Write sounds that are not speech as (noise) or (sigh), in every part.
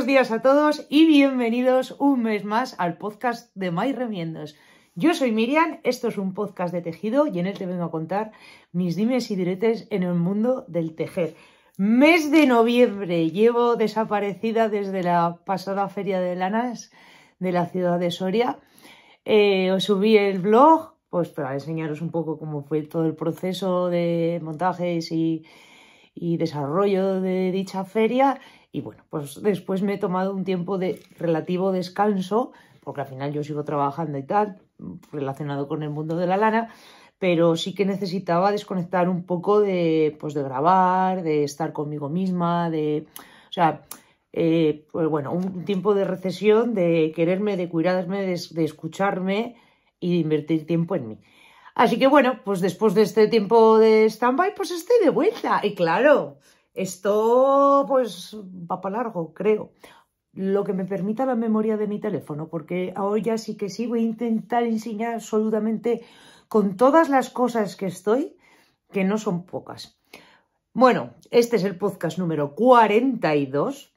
Buenos días a todos y bienvenidos un mes más al podcast de My Remiendos. Yo soy Miriam, esto es un podcast de tejido y en él te vengo a contar mis dimes y diretes en el mundo del tejer. Mes de noviembre, llevo desaparecida desde la pasada feria de lanas de la ciudad de Soria. Eh, os subí el blog, pues para enseñaros un poco cómo fue todo el proceso de montajes y desarrollo de dicha feria y bueno, pues después me he tomado un tiempo de relativo descanso, porque al final yo sigo trabajando y tal, relacionado con el mundo de la lana, pero sí que necesitaba desconectar un poco de, pues de grabar, de estar conmigo misma, de... O sea, eh, pues bueno, un tiempo de recesión, de quererme, de cuidarme, de, de escucharme y de invertir tiempo en mí. Así que bueno, pues después de este tiempo de stand-by, pues estoy de vuelta. Y claro, esto pues va para largo, creo. Lo que me permita la memoria de mi teléfono, porque ahora sí que sí voy a intentar enseñar absolutamente con todas las cosas que estoy, que no son pocas. Bueno, este es el podcast número 42,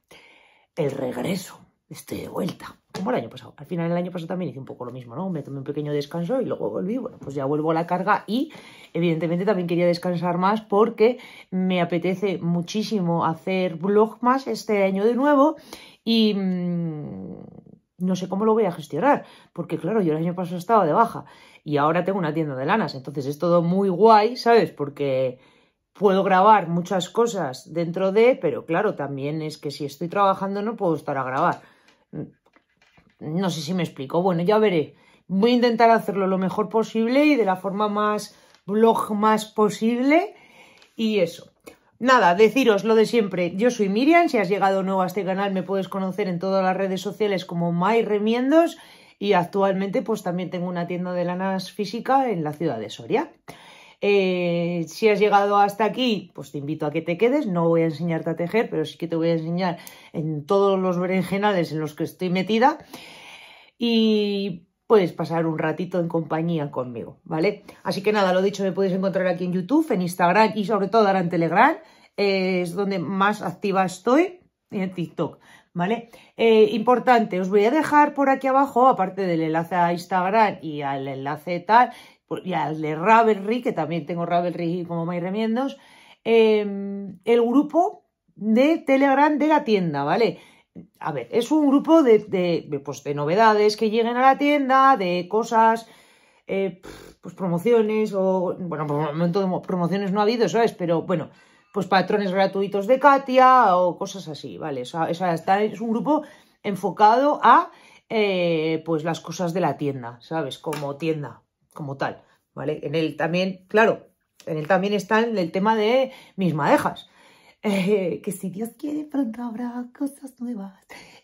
el regreso, estoy de vuelta como el año pasado. Al final el año pasado también hice un poco lo mismo, ¿no? Me tomé un pequeño descanso y luego volví, bueno, pues ya vuelvo a la carga y evidentemente también quería descansar más porque me apetece muchísimo hacer vlog más este año de nuevo y mm, no sé cómo lo voy a gestionar, porque claro, yo el año pasado estaba de baja y ahora tengo una tienda de lanas, entonces es todo muy guay, ¿sabes? Porque puedo grabar muchas cosas dentro de, pero claro, también es que si estoy trabajando no puedo estar a grabar no sé si me explico. Bueno, ya veré. Voy a intentar hacerlo lo mejor posible y de la forma más blog más posible. Y eso. Nada, deciros lo de siempre. Yo soy Miriam. Si has llegado nuevo a este canal, me puedes conocer en todas las redes sociales como My Remiendos. Y actualmente, pues también tengo una tienda de lanas física en la ciudad de Soria. Eh, si has llegado hasta aquí, pues te invito a que te quedes. No voy a enseñarte a tejer, pero sí que te voy a enseñar en todos los berenjenales en los que estoy metida. Y puedes pasar un ratito en compañía conmigo, ¿vale? Así que nada, lo dicho, me podéis encontrar aquí en YouTube, en Instagram y sobre todo ahora en Telegram. Eh, es donde más activa estoy en TikTok. ¿vale? Eh, importante, os voy a dejar por aquí abajo, aparte del enlace a Instagram y al enlace tal, y al de Ravelry, que también tengo Ravelry como me remiendos, em, el grupo de Telegram de la tienda, ¿vale? A ver, es un grupo de, de, pues, novedades que lleguen a la tienda, de cosas, eh, pues promociones o, bueno, por el momento promociones no ha habido, ¿sabes? Pero bueno, pues patrones gratuitos de Katia o cosas así, ¿vale? O sea, es un grupo enfocado a eh, pues las cosas de la tienda, ¿sabes? Como tienda, como tal, ¿vale? En él también, claro, en él también está el, tema de mis madejas. (laughs) Eh, que si Dios quiere, pronto habrá cosas nuevas.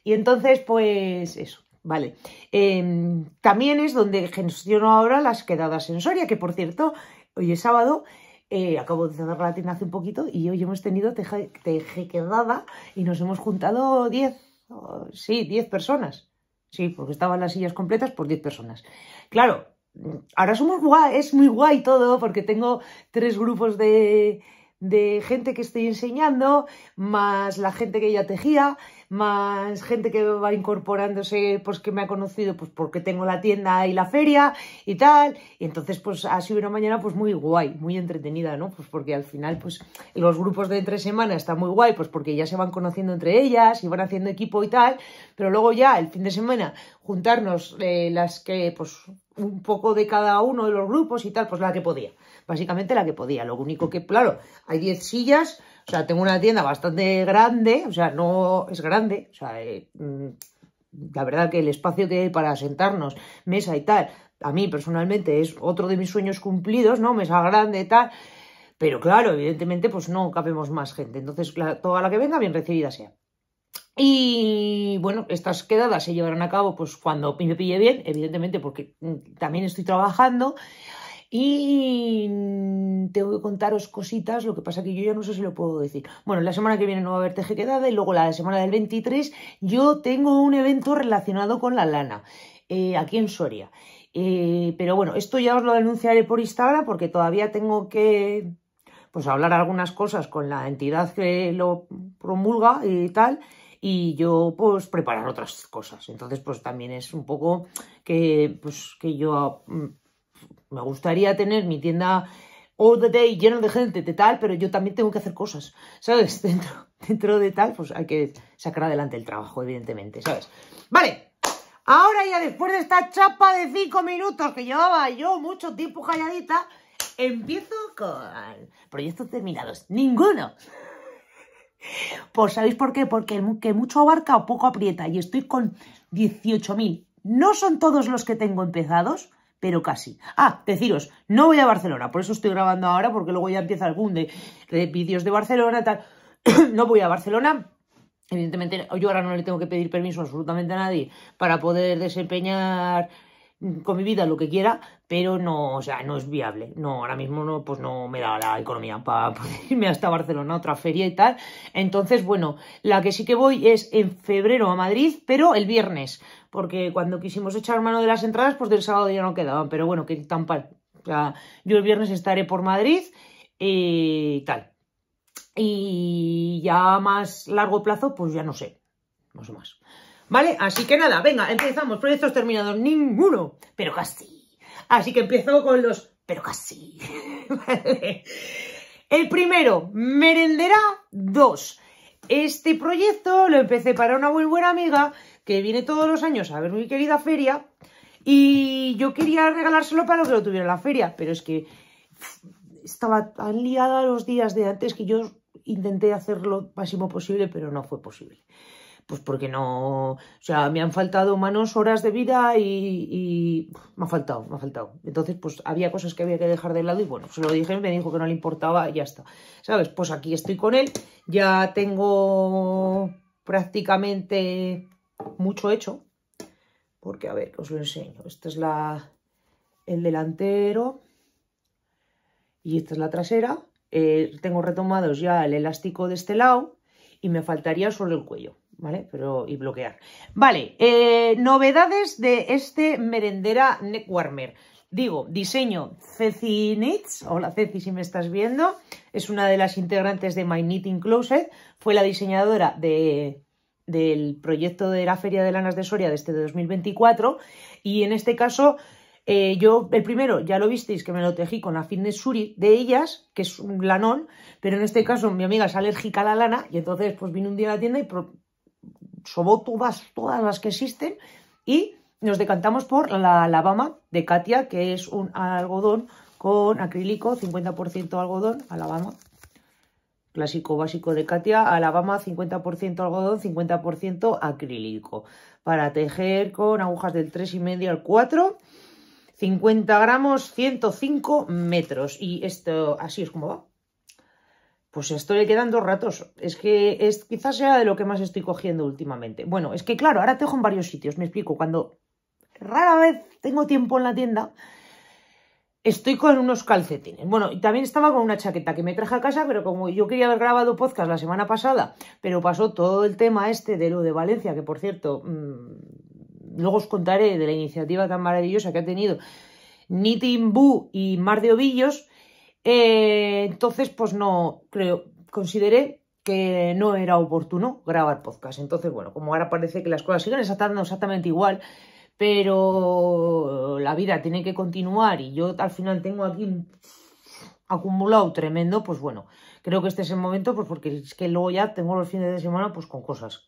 Y entonces, pues eso, ¿vale? Em, también es donde gestiono ahora las quedadas Soria, que por cierto, hoy es sábado, eh, acabo de cerrar la tienda hace un poquito y hoy hemos tenido teje, quedada y nos hemos juntado 10, sí, 10 personas. Sí, porque estaban las sillas completas por 10 personas. Claro, ahora somos guay, es muy guay todo, porque tengo tres grupos de, gente que estoy enseñando, más la gente que ya tejía, más gente que va incorporándose, pues que me ha conocido, pues porque tengo la tienda y la feria y tal. Y entonces, pues ha sido una mañana pues muy guay, muy entretenida, ¿no? Pues porque al final, pues los grupos de tres semanas están muy guay, pues porque ya se van conociendo entre ellas y van haciendo equipo y tal. Pero luego ya, el fin de semana, juntarnos eh, las que, pues un poco de cada uno de los grupos y tal, pues la que podía. Básicamente la que podía. Lo único que, claro, hay 10 sillas, o sea, tengo una tienda bastante grande, o sea, no es grande, o sea, eh, mm, la verdad que el espacio que hay para sentarnos, mesa y tal, a mí personalmente es otro de mis sueños cumplidos, ¿no? Mesa grande y tal. Pero claro, evidentemente, pues no cabemos más gente. Entonces, toda la que venga, bien recibida sea. Y bueno, estas quedadas se llevarán a cabo pues cuando me pille bien, evidentemente porque mm, también estoy trabajando. Y tengo que contaros cositas, lo que pasa que yo ya no sé si lo puedo decir. Bueno, la semana que viene no va a haber teje quedada y luego la semana del 23 yo tengo un evento relacionado con la lana, eh, aquí en Soria. Eh, pero bueno, esto ya os lo denunciaré por Instagram porque todavía tengo que pues hablar algunas cosas con la entidad que lo promulga y tal y yo pues preparar otras cosas. Entonces pues también es un poco que pues que yo mm, me gustaría tener mi tienda all the day lleno de gente, de tal, pero yo también tengo que hacer cosas, ¿sabes? (laughs) Dentro, dentro de tal, pues hay que sacar adelante el trabajo, evidentemente, ¿sabes? Vale, Ahora ya después de esta chapa de 5 minutos que llevaba yo mucho tiempo calladita, empiezo con proyectos terminados. Ninguno. Pues ¿sabéis por qué? Porque que mucho abarca o poco aprieta y estoy con 18.000. No son todos los que tengo empezados, pero casi. Ah, deciros, no voy a Barcelona, por eso estoy grabando ahora, porque luego ya empieza algún de, vídeos de Barcelona, tal. (coughs) no voy a Barcelona. Evidentemente, yo ahora no le tengo que pedir permiso absolutamente a nadie para poder desempeñar con mi vida lo que quiera, pero no, o sea, no es viable. No, ahora mismo no, pues no me da la economía para (laughs) irme hasta Barcelona, otra feria y tal. Entonces, bueno, la que sí que voy es en febrero a Madrid, pero el viernes, porque cuando quisimos echar mano de las entradas, pues del sábado ya no quedaban, pero bueno, que tan par. O sea, yo el viernes estaré por Madrid eh, y tal. Y ya más largo plazo, pues ya no sé, no sé más. ¿Vale? Así que nada, venga, empezamos. Proyectos terminados, ninguno, pero casi. Así que empiezo con los, pero casi. (laughs) ¿Vale? El primero, Merendera 2. Este proyecto lo empecé para una muy buena amiga que viene todos los años a ver mi querida feria y yo quería regalárselo para que lo tuviera la feria, pero es que estaba tan liada los días de antes que yo intenté hacer lo máximo posible, pero no fue posible. Pues porque no... O sea, me han faltado manos, horas de vida y, Me ha faltado, me ha faltado. Entonces, pues había cosas que había que dejar de lado y bueno, se lo dije, me dijo que no le importaba y ya está. ¿Sabes? Pues aquí estoy con él. Ya tengo prácticamente mucho hecho. Porque, a ver, os lo enseño. Esta es la... El delantero. Y esta es la trasera. Eh, tengo retomados ya el elástico de este lado y me faltaría solo el cuello. ¿vale? Pero, y bloquear. Vale, eh, novedades de este merendera warmer. Digo, diseño Ceci Knits, hola Ceci si me estás viendo, es una de las integrantes de My Knitting Closet, fue la diseñadora del proyecto de la Feria de Lanas de Soria de este 2024 y en este caso eh, yo, el primero, ya lo visteis, que me lo tejí con la Fitness Suri de ellas, que es un lanón, pero en este caso mi amiga es alérgica a la lana y entonces pues vine un día a la tienda y Sobotubas, todas las que existen y nos decantamos por la Alabama de Katia, que es un algodón con acrílico, 50% algodón, Alabama. Clásico básico de Katia, Alabama 50% algodón, 50% acrílico. Para tejer con agujas del 3,5 al 4, 50 gramos, 105 metros. Y esto así es como va. Pues estoy le quedan dos ratos. Es que es, quizás sea de lo que más estoy cogiendo últimamente. Bueno, es que claro, ahora tejo en varios sitios, me explico. Cuando rara vez tengo tiempo en la tienda, estoy con unos calcetines. Bueno, y también estaba con una chaqueta que me traje a casa, pero como yo quería haber grabado podcast la semana pasada, pero pasó todo el tema este de lo de Valencia, que por cierto, mm, luego os contaré de la iniciativa tan maravillosa que ha tenido Nitin Boo y Mar de Ovillos, eh, entonces, pues no, creo, consideré que no era oportuno grabar podcast. Entonces, bueno, como ahora parece que las cosas siguen exactamente, exactamente igual, pero la vida tiene que continuar y yo al final tengo aquí un acumulado tremendo, pues bueno, creo que este es el momento, pues porque es que luego ya tengo los fines de semana pues con cosas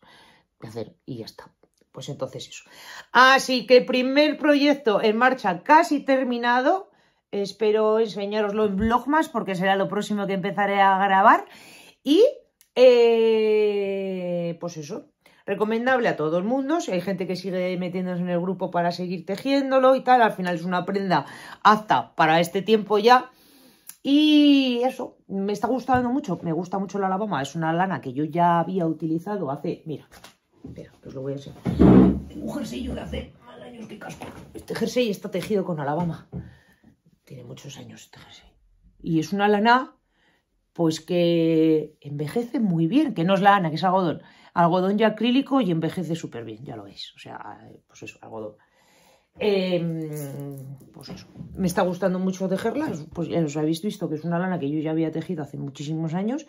que hacer y ya está. Pues entonces eso. Así que primer proyecto en marcha casi terminado, Espero enseñaroslo en vlogmas porque será lo próximo que empezaré a grabar. Y eh, pues eso, recomendable a todo el mundo. Si hay gente que sigue metiéndose en el grupo para seguir tejiéndolo y tal, al final es una prenda hasta para este tiempo ya. Y eso, me está gustando mucho, me gusta mucho la Alabama, es una lana que yo ya había utilizado hace, mira, espera, os lo voy a enseñar. Tengo un jersey de hace más años que casco. Este jersey está tejido con Alabama tiene muchos años Y es una lana, pues que envejece muy bien, que no es lana, que es algodón. Algodón ya acrílico y envejece súper bien, ya lo veis. O sea, pues eso, algodón. Em, pues eso, me está gustando mucho tejerla, pues ya os habéis visto que es una lana que yo ya había tejido hace muchísimos años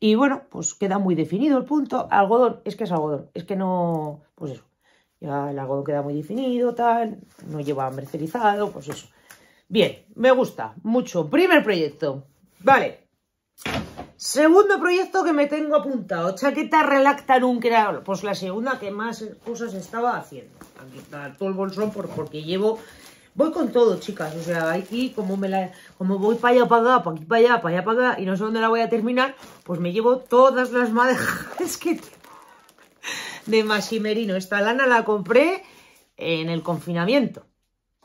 y bueno, pues queda muy definido el punto, algodón, es que es algodón, es que no, pues eso, ya el algodón queda muy definido, tal, no lleva mercerizado, pues eso. Bien, me gusta mucho. Primer proyecto. Vale. Segundo proyecto que me tengo apuntado. Chaqueta Relacta Nunca. Pues la segunda que más cosas estaba haciendo. Aquí está todo el bolsón porque llevo... Voy con todo, chicas. O sea, aquí como me la, como voy para allá, para acá, para aquí, para allá, para allá, y no sé dónde la voy a terminar, pues me llevo todas las madejas (laughs) que tengo de Masimerino. Esta lana la compré en el confinamiento.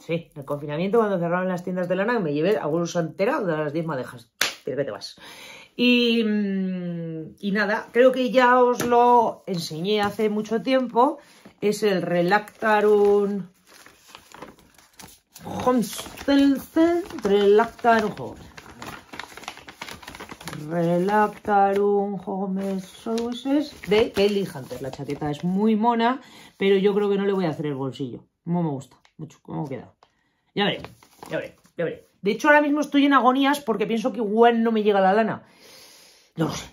Sí, el confinamiento cuando cerraron las tiendas de lana me llevé a algunos entera de las 10 madejas. vas. Mm, y, nada, creo que ya os lo enseñé hace mucho tiempo. Es el Relactarun Homstelsen Relactarun Relactarun Relactarum de Kelly Hunter. La chaqueta es muy mona, pero yo creo que no le voy a hacer el bolsillo. No me gusta mucho cómo queda. Ya veré, ya veré, ya veré. De hecho, ahora mismo estoy en agonías porque pienso que igual no me llega la lana. No lo sé.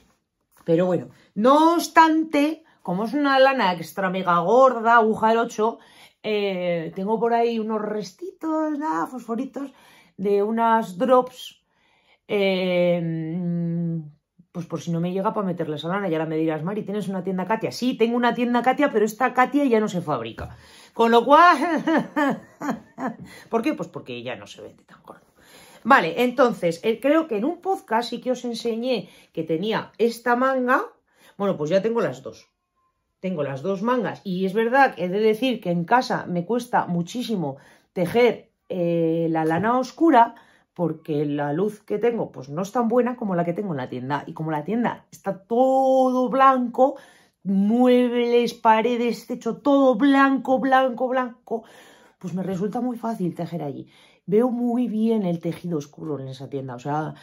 Pero bueno, no obstante, como es una lana extra mega gorda, aguja del 8, eh, tengo por ahí unos restitos, nada, fosforitos, de unas drops. Eh, pues por si no me llega para meterles a lana. ya ahora me dirás, Mari, ¿tienes una tienda Katia? Sí, tengo una tienda Katia, pero esta Katia ya no se fabrica. Con lo cual... (laughs) ¿Por qué? Pues porque ya no se vende tan gordo. Vale, entonces, eh, creo que en un podcast sí que os enseñé que tenía esta manga. Bueno, pues ya tengo las dos. Tengo las dos mangas. Y es verdad que he de decir que en casa me cuesta muchísimo tejer eh, la lana oscura porque la luz que tengo pues no es tan buena como la que tengo en la tienda. Y como la tienda está todo blanco, muebles, paredes, techo, todo blanco, blanco, blanco, pues me resulta muy fácil tejer allí. Veo muy bien el tejido oscuro en esa tienda, o sea,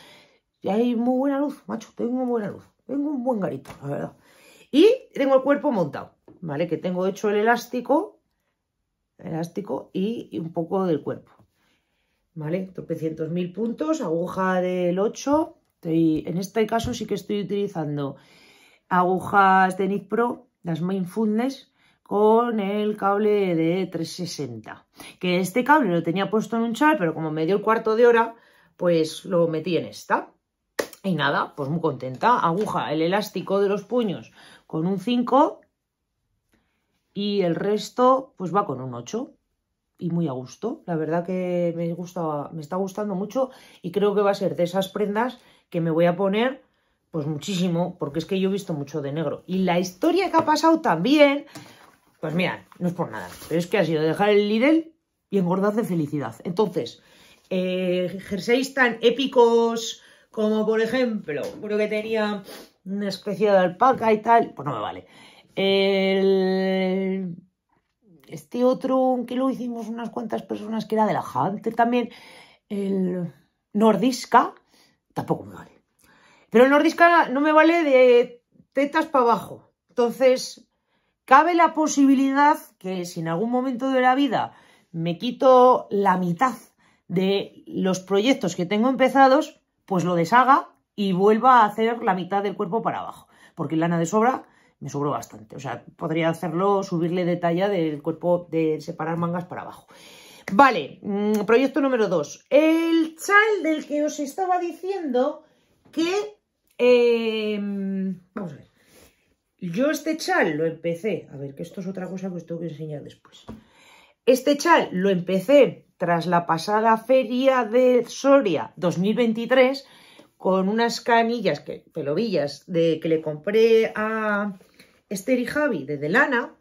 hay muy buena luz, macho, tengo buena luz, tengo un buen garito, la verdad. Y tengo el cuerpo montado, ¿vale? Que tengo hecho el elástico, elástico y un poco del cuerpo, ¿vale? Tropecientos mil puntos, aguja del 8, en este caso sí que estoy utilizando agujas de Nick Pro, las mindfulness, con el cable de 360. Que este cable lo tenía puesto en un char pero como me dio el cuarto de hora, pues lo metí en esta. Y nada, pues muy contenta. Aguja, el elástico de los puños con un 5 y el resto pues va con un 8 y muy a gusto. La verdad que me, gusta, me está gustando mucho y creo que va a ser de esas prendas que me voy a poner pues muchísimo, porque es que yo he visto mucho de negro. Y la historia que ha pasado también, pues mira, no es por nada, pero es que ha sido dejar el Lidl y engordar de felicidad. Entonces, eh, tan épicos como por ejemplo, creo que tenía una especie de alpaca y tal, pues no me vale. Este otro que lo hicimos unas cuantas personas que era de la Hunter también, el Nordiska, tampoco me vale. Pero nordisca no me vale de tetas para abajo. Entonces, cabe la posibilidad que si en algún momento de la vida me quito la mitad de los proyectos que tengo empezados, pues lo deshaga y vuelva a hacer la mitad del cuerpo para abajo. Porque lana de sobra me sobró bastante. O sea, podría hacerlo, subirle de talla del cuerpo de separar mangas para abajo. Vale, mm, proyecto número 2. El chal del que os estaba diciendo que Em, vamos a ver. Yo este chal lo empecé, a ver, que esto es otra cosa que os tengo que enseñar después. Este chal lo empecé tras la pasada feria de Soria 2023 con unas canillas, que, pelovillas, de, que le compré a Esther y Javi de Delana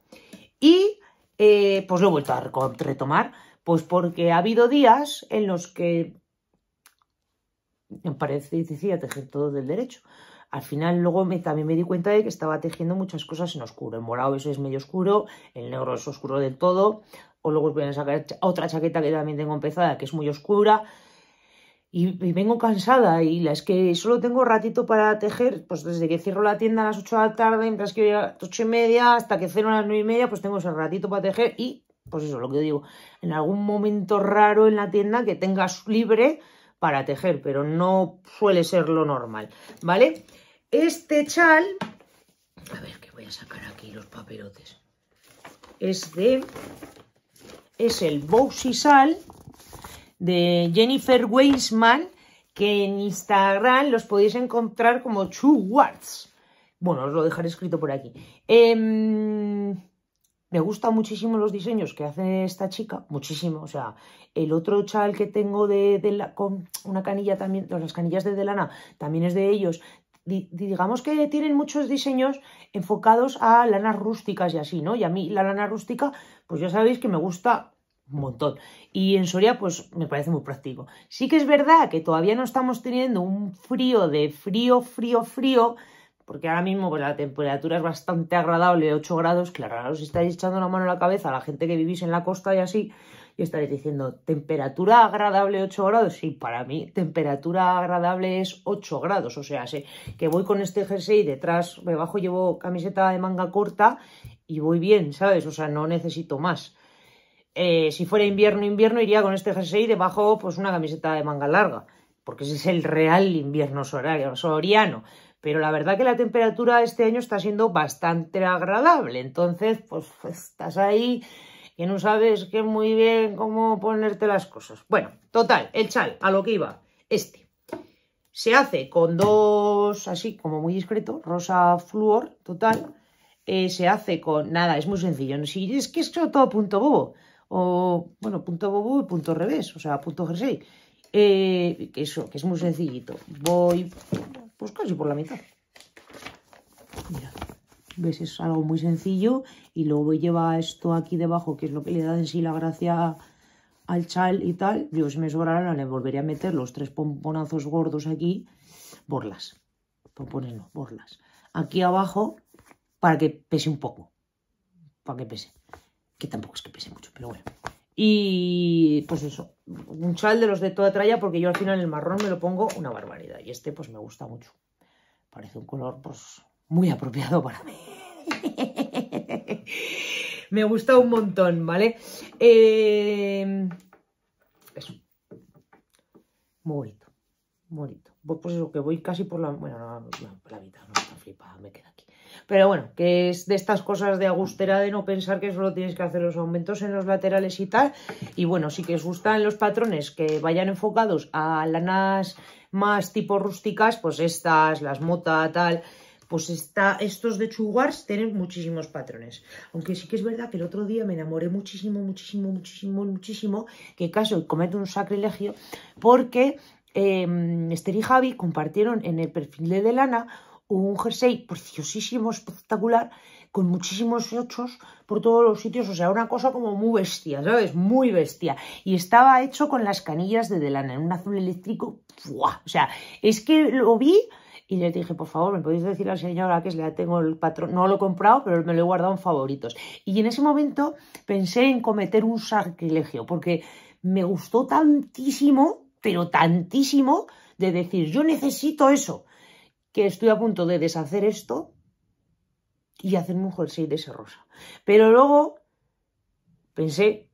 y eh, pues lo he vuelto a retomar, pues porque ha habido días en los que me parece difícil tejer todo del derecho. Al final luego me, también me di cuenta de que estaba tejiendo muchas cosas en oscuro. En morado es medio oscuro, el negro es oscuro del todo. O luego os voy a sacar otra chaqueta que también tengo empezada, que es muy oscura. Y, vengo cansada y es que solo tengo ratito para tejer, pues desde que cierro la tienda a las 8 de la tarde, mientras que voy a las 8 y media, hasta que cierro a las 9 y media, pues tengo ese ratito para tejer y, pues eso, lo que digo, en algún momento raro en la tienda que tengas libre, para tejer, pero no suele ser lo normal, ¿vale? Este chal, a ver que voy a sacar aquí los papelotes, es de, es el Bousy de Jennifer Weisman, que en Instagram los podéis encontrar como Chu Bueno, os lo dejaré escrito por aquí. Em, me gustan muchísimo los diseños que hace esta chica, muchísimo. O sea, el otro chal que tengo de, la, con una canilla también, las canillas de, lana, también es de ellos. digamos que tienen muchos diseños enfocados a lanas rústicas y así, ¿no? Y a mí la lana rústica, pues ya sabéis que me gusta un montón. Y en Soria, pues me parece muy práctico. Sí que es verdad que todavía no estamos teniendo un frío de frío, frío, frío, porque ahora mismo pues, la temperatura es bastante agradable, 8 grados, claro, ahora os estáis echando la mano a la cabeza a la gente que vivís en la costa y así, y estaréis diciendo, temperatura agradable 8 grados, sí, para mí temperatura agradable es 8 grados, o sea, sé que voy con este jersey, detrás, debajo llevo camiseta de manga corta y voy bien, ¿sabes? O sea, no necesito más. Eh, si fuera invierno, invierno, iría con este jersey debajo pues una camiseta de manga larga, porque ese es el real invierno soriano. Pero la verdad que la temperatura este año está siendo bastante agradable. Entonces, pues, pues estás ahí que no sabes que muy bien cómo ponerte las cosas. Bueno, total, el chal, a lo que iba, este. Se hace con dos, así como muy discreto, rosa flúor, total. Eh, se hace con, nada, es muy sencillo. Si es que es todo punto bobo. O, bueno, punto bobo y punto revés, o sea, punto jersey. Eh, que eso, que es muy sencillito. Voy pues casi por la mitad. Mira, ¿ves? Es algo muy sencillo y luego lleva esto aquí debajo, que es lo que le da en sí la gracia al chal y tal. Yo si me sobrara le volvería a meter los tres pomponazos gordos aquí, borlas. Pompones borlas. Aquí abajo para que pese un poco, para que pese. Que tampoco es que pese mucho, pero bueno. Y pues eso, un chal de los de toda tralla porque yo al final el marrón me lo pongo una barbaridad. Y este pues me gusta mucho. Parece un color pues muy apropiado para mí. (laughs) me gusta un montón, ¿vale? Eh... Eso. Muy bonito, muy bonito. Pues, pues eso, que voy casi por la... Bueno, no, la mitad, no, está flipada, me queda pero bueno, que es de estas cosas de agustera de no pensar que solo tienes que hacer los aumentos en los laterales y tal. Y bueno, si que os gustan los patrones que vayan enfocados a lanas más tipo rústicas, pues estas, las mota, tal pues está, estos de chuguars tienen muchísimos patrones. Aunque sí que es verdad que el otro día me enamoré muchísimo, muchísimo, muchísimo, muchísimo, que caso comete un sacrilegio, porque em, Esther y Javi compartieron en el perfil de Lana un jersey preciosísimo, espectacular, con muchísimos ochos por todos los sitios, o sea, una cosa como muy bestia, ¿sabes? Muy bestia. Y estaba hecho con las canillas de Delana, en un azul eléctrico, O sea, es que lo vi y le dije, por favor, ¿me podéis decir a la señora que le tengo el patrón? No lo he comprado, pero me lo he guardado en favoritos. Y en ese momento pensé en cometer un sacrilegio, porque me gustó tantísimo, pero tantísimo, de decir, yo necesito eso que estoy a punto de deshacer esto y hacerme un jersey de ese rosa. Pero luego pensé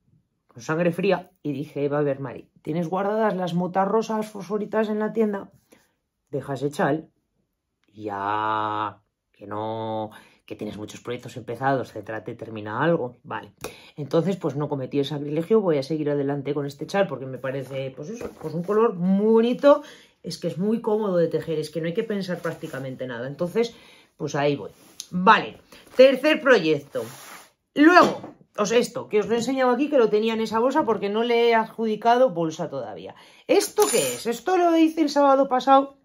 con sangre fría y dije, va a ver, Mari, tienes guardadas las motas rosas fosforitas en la tienda, dejas echar, ya que no, que tienes muchos proyectos empezados, Te termina algo, vale. Entonces, pues no cometí el sacrilegio, voy a seguir adelante con este chal porque me parece, pues eso, pues un color muy bonito es que es muy cómodo de tejer, es que no hay que pensar prácticamente nada. Entonces, pues ahí voy. Vale, tercer proyecto. Luego, os esto, que os lo he enseñado aquí, que lo tenía en esa bolsa porque no le he adjudicado bolsa todavía. ¿Esto qué es? Esto lo hice el sábado pasado,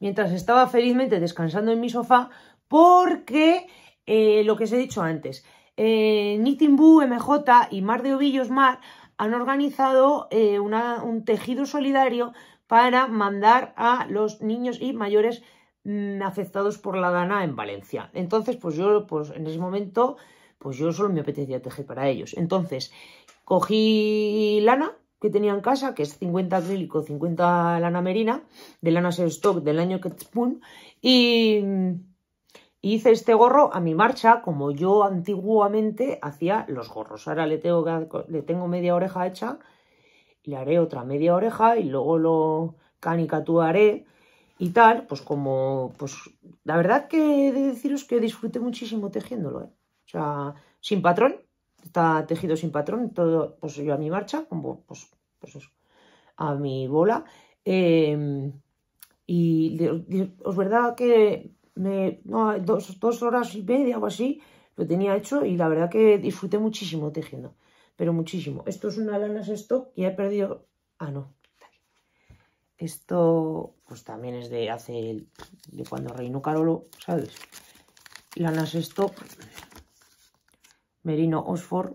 mientras estaba felizmente descansando en mi sofá, porque eh, lo que os he dicho antes, eh, Knitting Boo, MJ y Mar de Ovillos Mar han organizado eh, un tejido solidario para mandar a los niños y mayores mm, afectados por la dana en Valencia. Entonces, pues yo, pues en ese momento, pues yo solo me apetecía tejer para ellos. Entonces, cogí lana que tenía en casa, que es 50 acrílico, 50 lana merina, de lana stock del año que... y mm, hice este gorro a mi marcha, como yo antiguamente hacía los gorros. Ahora le tengo media oreja hecha le haré otra media oreja y luego lo canicatuaré y tal, pues como, pues la verdad que he de deciros que disfruté muchísimo tejiéndolo, ¿eh? o sea, sin patrón, está tejido sin patrón, todo, pues yo a mi marcha, como, pues, pues eso, a mi bola, em, y es verdad que me, no, dos, dos horas y media o así lo tenía hecho y la verdad que disfruté muchísimo tejiendo pero muchísimo. Esto es una lana stock que he perdido... Ah, no. Esto pues también es de hace... El... de cuando reinó Carolo, ¿sabes? Lana stock, merino Osford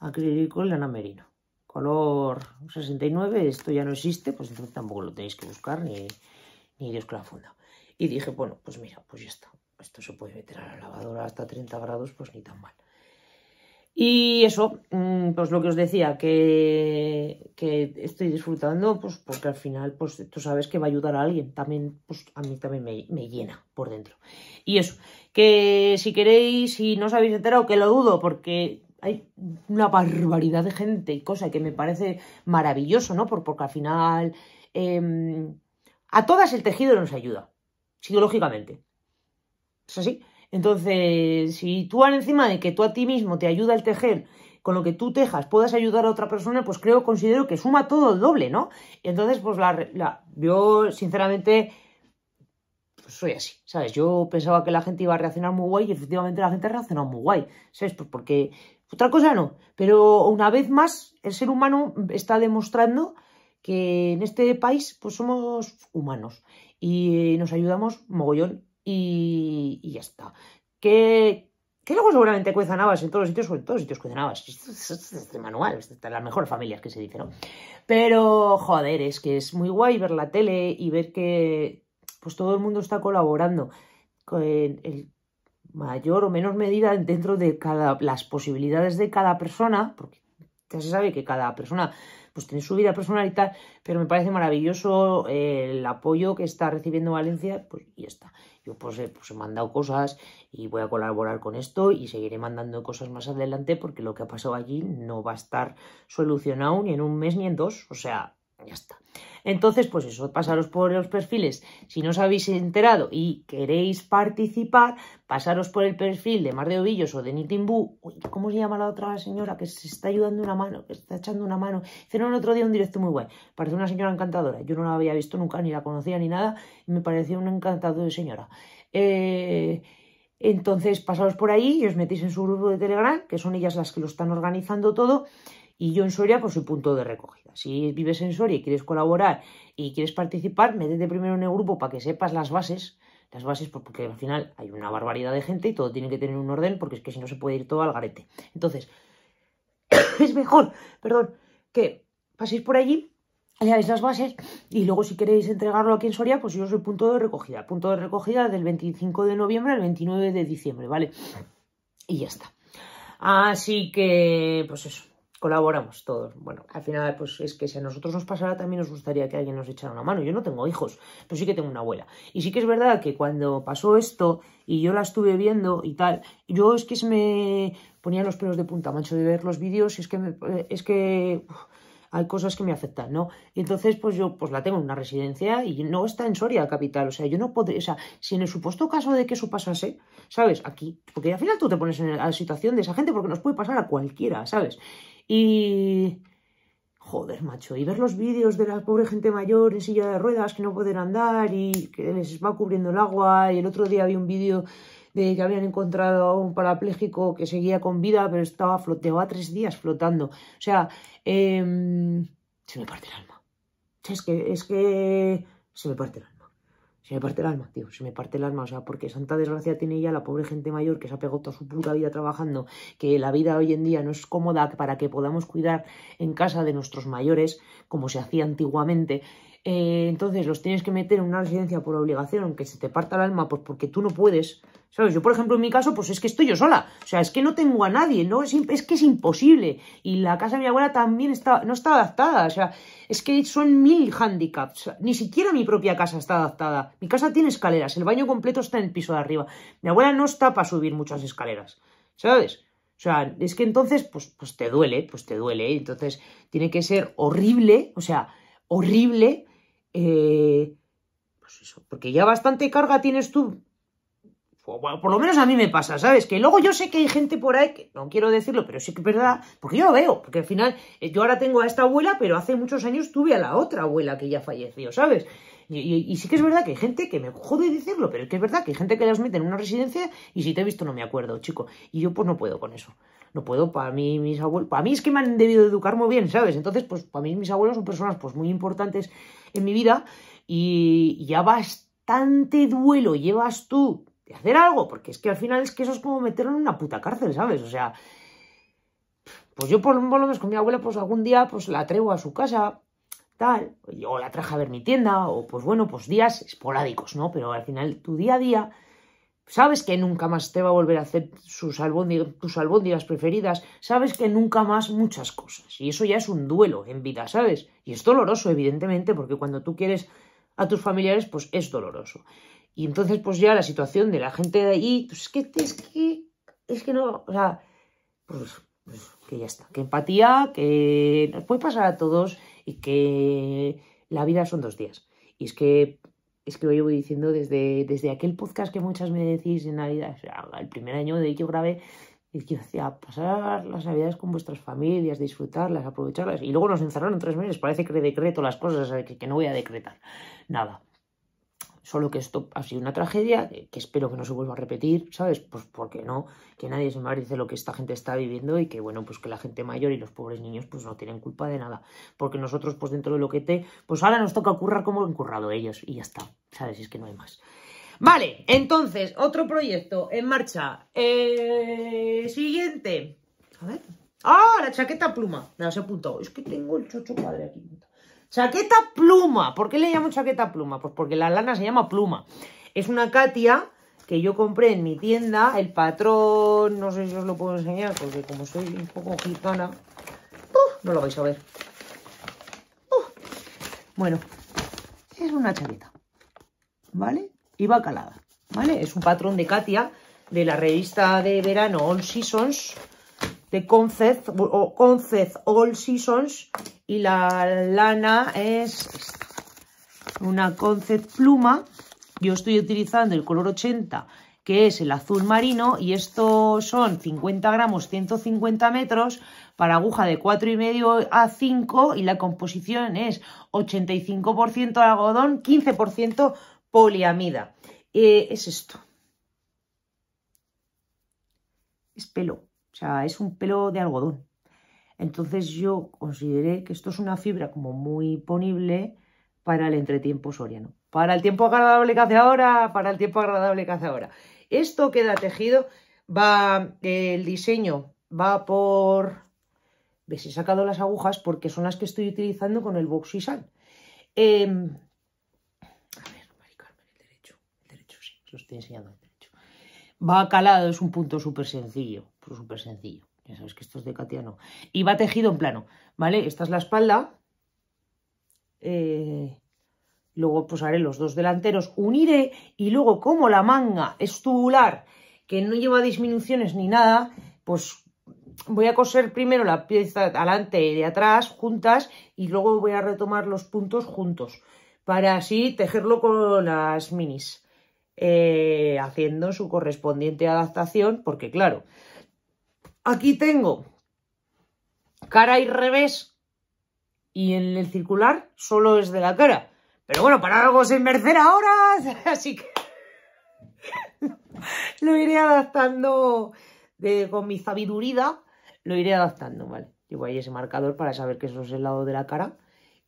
acrílico, lana merino. Color 69, esto ya no existe, pues entonces tampoco lo tenéis que buscar, ni, ni Dios que la funda. Y dije, bueno, pues mira, pues ya está. Esto se puede meter a la lavadora hasta 30 grados, pues ni tan mal. Y eso, mm, pues lo que os decía, que, estoy disfrutando, pues porque al final, pues tú sabes que va a ayudar a alguien. También, pues a mí también me, llena por dentro. Y eso, que si queréis, si no os habéis enterado, que lo dudo, porque hay una barbaridad de gente y cosa que me parece maravilloso, ¿no? porque al final em, a todas el tejido nos ayuda, psicológicamente. Es así. Entonces, si tú encima de que tú a ti mismo te ayuda el tejer, con lo que tú tejas puedas ayudar a otra persona, pues creo, considero que suma todo el doble, ¿no? entonces, pues la, yo sinceramente pues soy así, ¿sabes? Yo pensaba que la gente iba a reaccionar muy guay y efectivamente la gente ha reaccionado muy guay, ¿sabes? Pues porque otra cosa no, pero una vez más el ser humano está demostrando que en este país pues somos humanos y nos ayudamos mogollón y, ya está. Que, que luego seguramente cuezan en todos los sitios, o en todos los sitios cuezan habas. Este manual, este es las mejores familias que se dice, ¿no? Pero, joder, es que es muy guay ver la tele y ver que pues todo el mundo está colaborando con el mayor o menor medida dentro de cada, las posibilidades de cada persona, porque ya se sabe que cada persona pues tiene su vida personal y tal, pero me parece maravilloso eh, el apoyo que está recibiendo Valencia, pues ya está. Yo pues, eh, pues, he mandado cosas y voy a colaborar con esto y seguiré mandando cosas más adelante porque lo que ha pasado allí no va a estar solucionado ni en un mes ni en dos, o sea, ya está. Entonces, pues eso, pasaros por los perfiles. Si no os habéis enterado y queréis participar, pasaros por el perfil de Mar de Ovillos o de Nitimbu. ¿cómo se llama la otra señora que se está ayudando una mano, que está echando una mano? Hicieron el otro día un directo muy bueno. Parece una señora encantadora. Yo no la había visto nunca, ni la conocía ni nada, y me pareció una encantadora señora. Eh, entonces, pasaros por ahí y os metéis en su grupo de Telegram, que son ellas las que lo están organizando todo y yo en Soria pues soy punto de recogida. Si vives en Soria y quieres colaborar y quieres participar, métete primero en el grupo para que sepas las bases, las bases pues, porque al final hay una barbaridad de gente y todo tiene que tener un orden porque es que si no se puede ir todo al garete. Entonces, (coughs) es mejor, perdón, que paséis por allí leáis las bases y luego si queréis entregarlo aquí en Soria, pues yo soy punto de recogida. Punto de recogida del 25 de noviembre al 29 de diciembre, ¿vale? Y ya está. Así que, pues eso colaboramos todos. Bueno, al final, pues es que si a nosotros nos pasara también nos gustaría que alguien nos echara una mano. Yo no tengo hijos, pero sí que tengo una abuela. Y sí que es verdad que cuando pasó esto y yo la estuve viendo y tal, yo es que se me ponía los pelos de punta, mancho de ver los vídeos, y es que, eh, es que hay cosas que me afectan, ¿no? Y entonces, pues yo pues la tengo en una residencia y no está en Soria capital, o sea, yo no podría, o sea, si en el supuesto caso de que eso pasase, ¿sabes? Aquí, porque al final tú te pones en la situación de esa gente porque nos puede pasar a cualquiera, ¿sabes? Y... Joder, macho, y ver los vídeos de la pobre gente mayor en silla de ruedas que no pueden andar y que les va cubriendo el agua. Y el otro día había un vídeo de que habían encontrado a un parapléjico que seguía con vida, pero estaba a tres días flotando. O sea, em, se me parte el alma. Es que, es que se me parte el alma. Se me parte el alma, tío, se me parte el alma. O sea, porque santa desgracia tiene ya la pobre gente mayor que se ha pegado toda su puta vida trabajando, que la vida hoy en día no es cómoda para que podamos cuidar en casa de nuestros mayores, como se hacía antiguamente, eh, entonces los tienes que meter en una residencia por obligación, aunque se te parta el alma, pues porque tú no puedes. ¿Sabes? Yo, por ejemplo, en mi caso, pues es que estoy yo sola. O sea, es que no tengo a nadie, ¿no? Es, que es imposible. Y la casa de mi abuela también está, no está adaptada. O sea, es que son mil handicaps. Ni siquiera mi propia casa está adaptada. Mi casa tiene escaleras, el baño completo está en el piso de arriba. Mi abuela no está para subir muchas escaleras. ¿Sabes? O sea, es que entonces, pues, pues te duele, pues te duele. Entonces, tiene que ser horrible, o sea, horrible eh, pues eso, porque ya bastante carga tienes tú. por lo menos a mí me pasa, ¿sabes? Que luego yo sé que hay gente por ahí, que no quiero decirlo, pero sí que es verdad, porque yo lo veo, porque al final eh, yo ahora tengo a esta abuela, pero hace muchos años tuve a la otra abuela que ya falleció, ¿sabes? Y, sí que es verdad que hay gente que me jode decirlo, pero es que es verdad que hay gente que las mete en una residencia y si te he visto no me acuerdo, chico. Y yo pues no puedo con eso no puedo. Para mí, mis abuelos, para mí es que me han debido educar muy bien, ¿sabes? Entonces, pues para mí mis abuelos son personas pues muy importantes en mi vida y ya bastante duelo llevas tú de hacer algo, porque es que al final es que eso es como meterlo en una puta cárcel, ¿sabes? O sea, pues yo por, un lo menos con mi abuela, pues algún día pues la traigo a su casa, tal, o la traje a ver mi tienda, o pues bueno, pues días esporádicos, ¿no? Pero al final tu día a día Sabes que nunca más te va a volver a hacer tus albóndigas preferidas. Sabes que nunca más muchas cosas. Y eso ya es un duelo en vida, ¿sabes? Y es doloroso, evidentemente, porque cuando tú quieres a tus familiares, pues es doloroso. Y entonces, pues ya la situación de la gente de ahí, pues, es que, es que, es que no, o sea, pues, pues, que ya está. Que empatía, que nos puede pasar a todos y que la vida son dos días. Y es que es que lo llevo diciendo desde, desde aquel podcast que muchas me decís en Navidad, el primer año de que grabé, Y que decía, pasar las Navidades con vuestras familias, disfrutarlas, aprovecharlas. Y luego nos encerraron tres meses, parece que decreto las cosas, eh, que, que no voy a decretar. Nada. Solo que esto ha sido una tragedia eh, que, espero que no se vuelva a repetir, ¿sabes? Pues porque no, que nadie se merece lo que esta gente está viviendo y que, bueno, pues que la gente mayor y los pobres niños pues no tienen culpa de nada. Porque nosotros, pues dentro de lo que te... Pues ahora nos toca currar como han currado ellos y ya está, ¿sabes? Es que no hay más. Vale, entonces, otro proyecto en marcha. Eh, siguiente. A ver. ¡Ah! la chaqueta pluma. No, se ha apuntado. Es que tengo el chocho padre aquí. Chaqueta pluma. ¿Por qué le llamo chaqueta pluma? Pues porque la lana se llama pluma. Es una Katia que yo compré en mi tienda. El patrón, no sé si os lo puedo enseñar, porque como soy un poco gitana, no lo vais a ver. Bueno, es una chaqueta, ¿vale? Y va calada, ¿vale? Es un patrón de Katia de la revista de verano All Seasons de Concept, All Seasons. Y la lana es una Concept Pluma. Yo estoy utilizando el color 80, que es el azul marino. Y estos son 50 gramos, 150 metros para aguja de 4,5 a 5. Y la composición es 85% algodón, 15% poliamida. Eh, es esto. Es pelo sea, es un pelo de algodón. Entonces yo consideré que esto es una fibra como muy ponible para el entretiempo soriano. Para el tiempo agradable que hace ahora, para el tiempo agradable que hace ahora. Esto queda tejido, va eh, el diseño, va por... ¿Ves? He sacado las agujas porque son las que estoy utilizando con el box sal. Em, a ver, Mari el derecho. El derecho, sí, os estoy enseñando el derecho. Va calado, es un punto súper sencillo. Pues súper sencillo. Ya sabes que esto es de Catiano. Y va tejido en plano, ¿vale? Esta es la espalda. Eh, luego pues haré los dos delanteros, uniré y luego como la manga es tubular, que no lleva disminuciones ni nada, pues voy a coser primero la pieza delante y de atrás juntas y luego voy a retomar los puntos juntos para así tejerlo con las minis, eh, haciendo su correspondiente adaptación, porque claro, Aquí tengo cara y revés y en el circular solo es de la cara. Pero bueno, para algo sin mercer ahora, (laughs) así que (laughs) lo iré adaptando de, con mi sabiduría, lo iré adaptando, ¿vale? Llevo ahí ese marcador para saber que eso es el lado de la cara.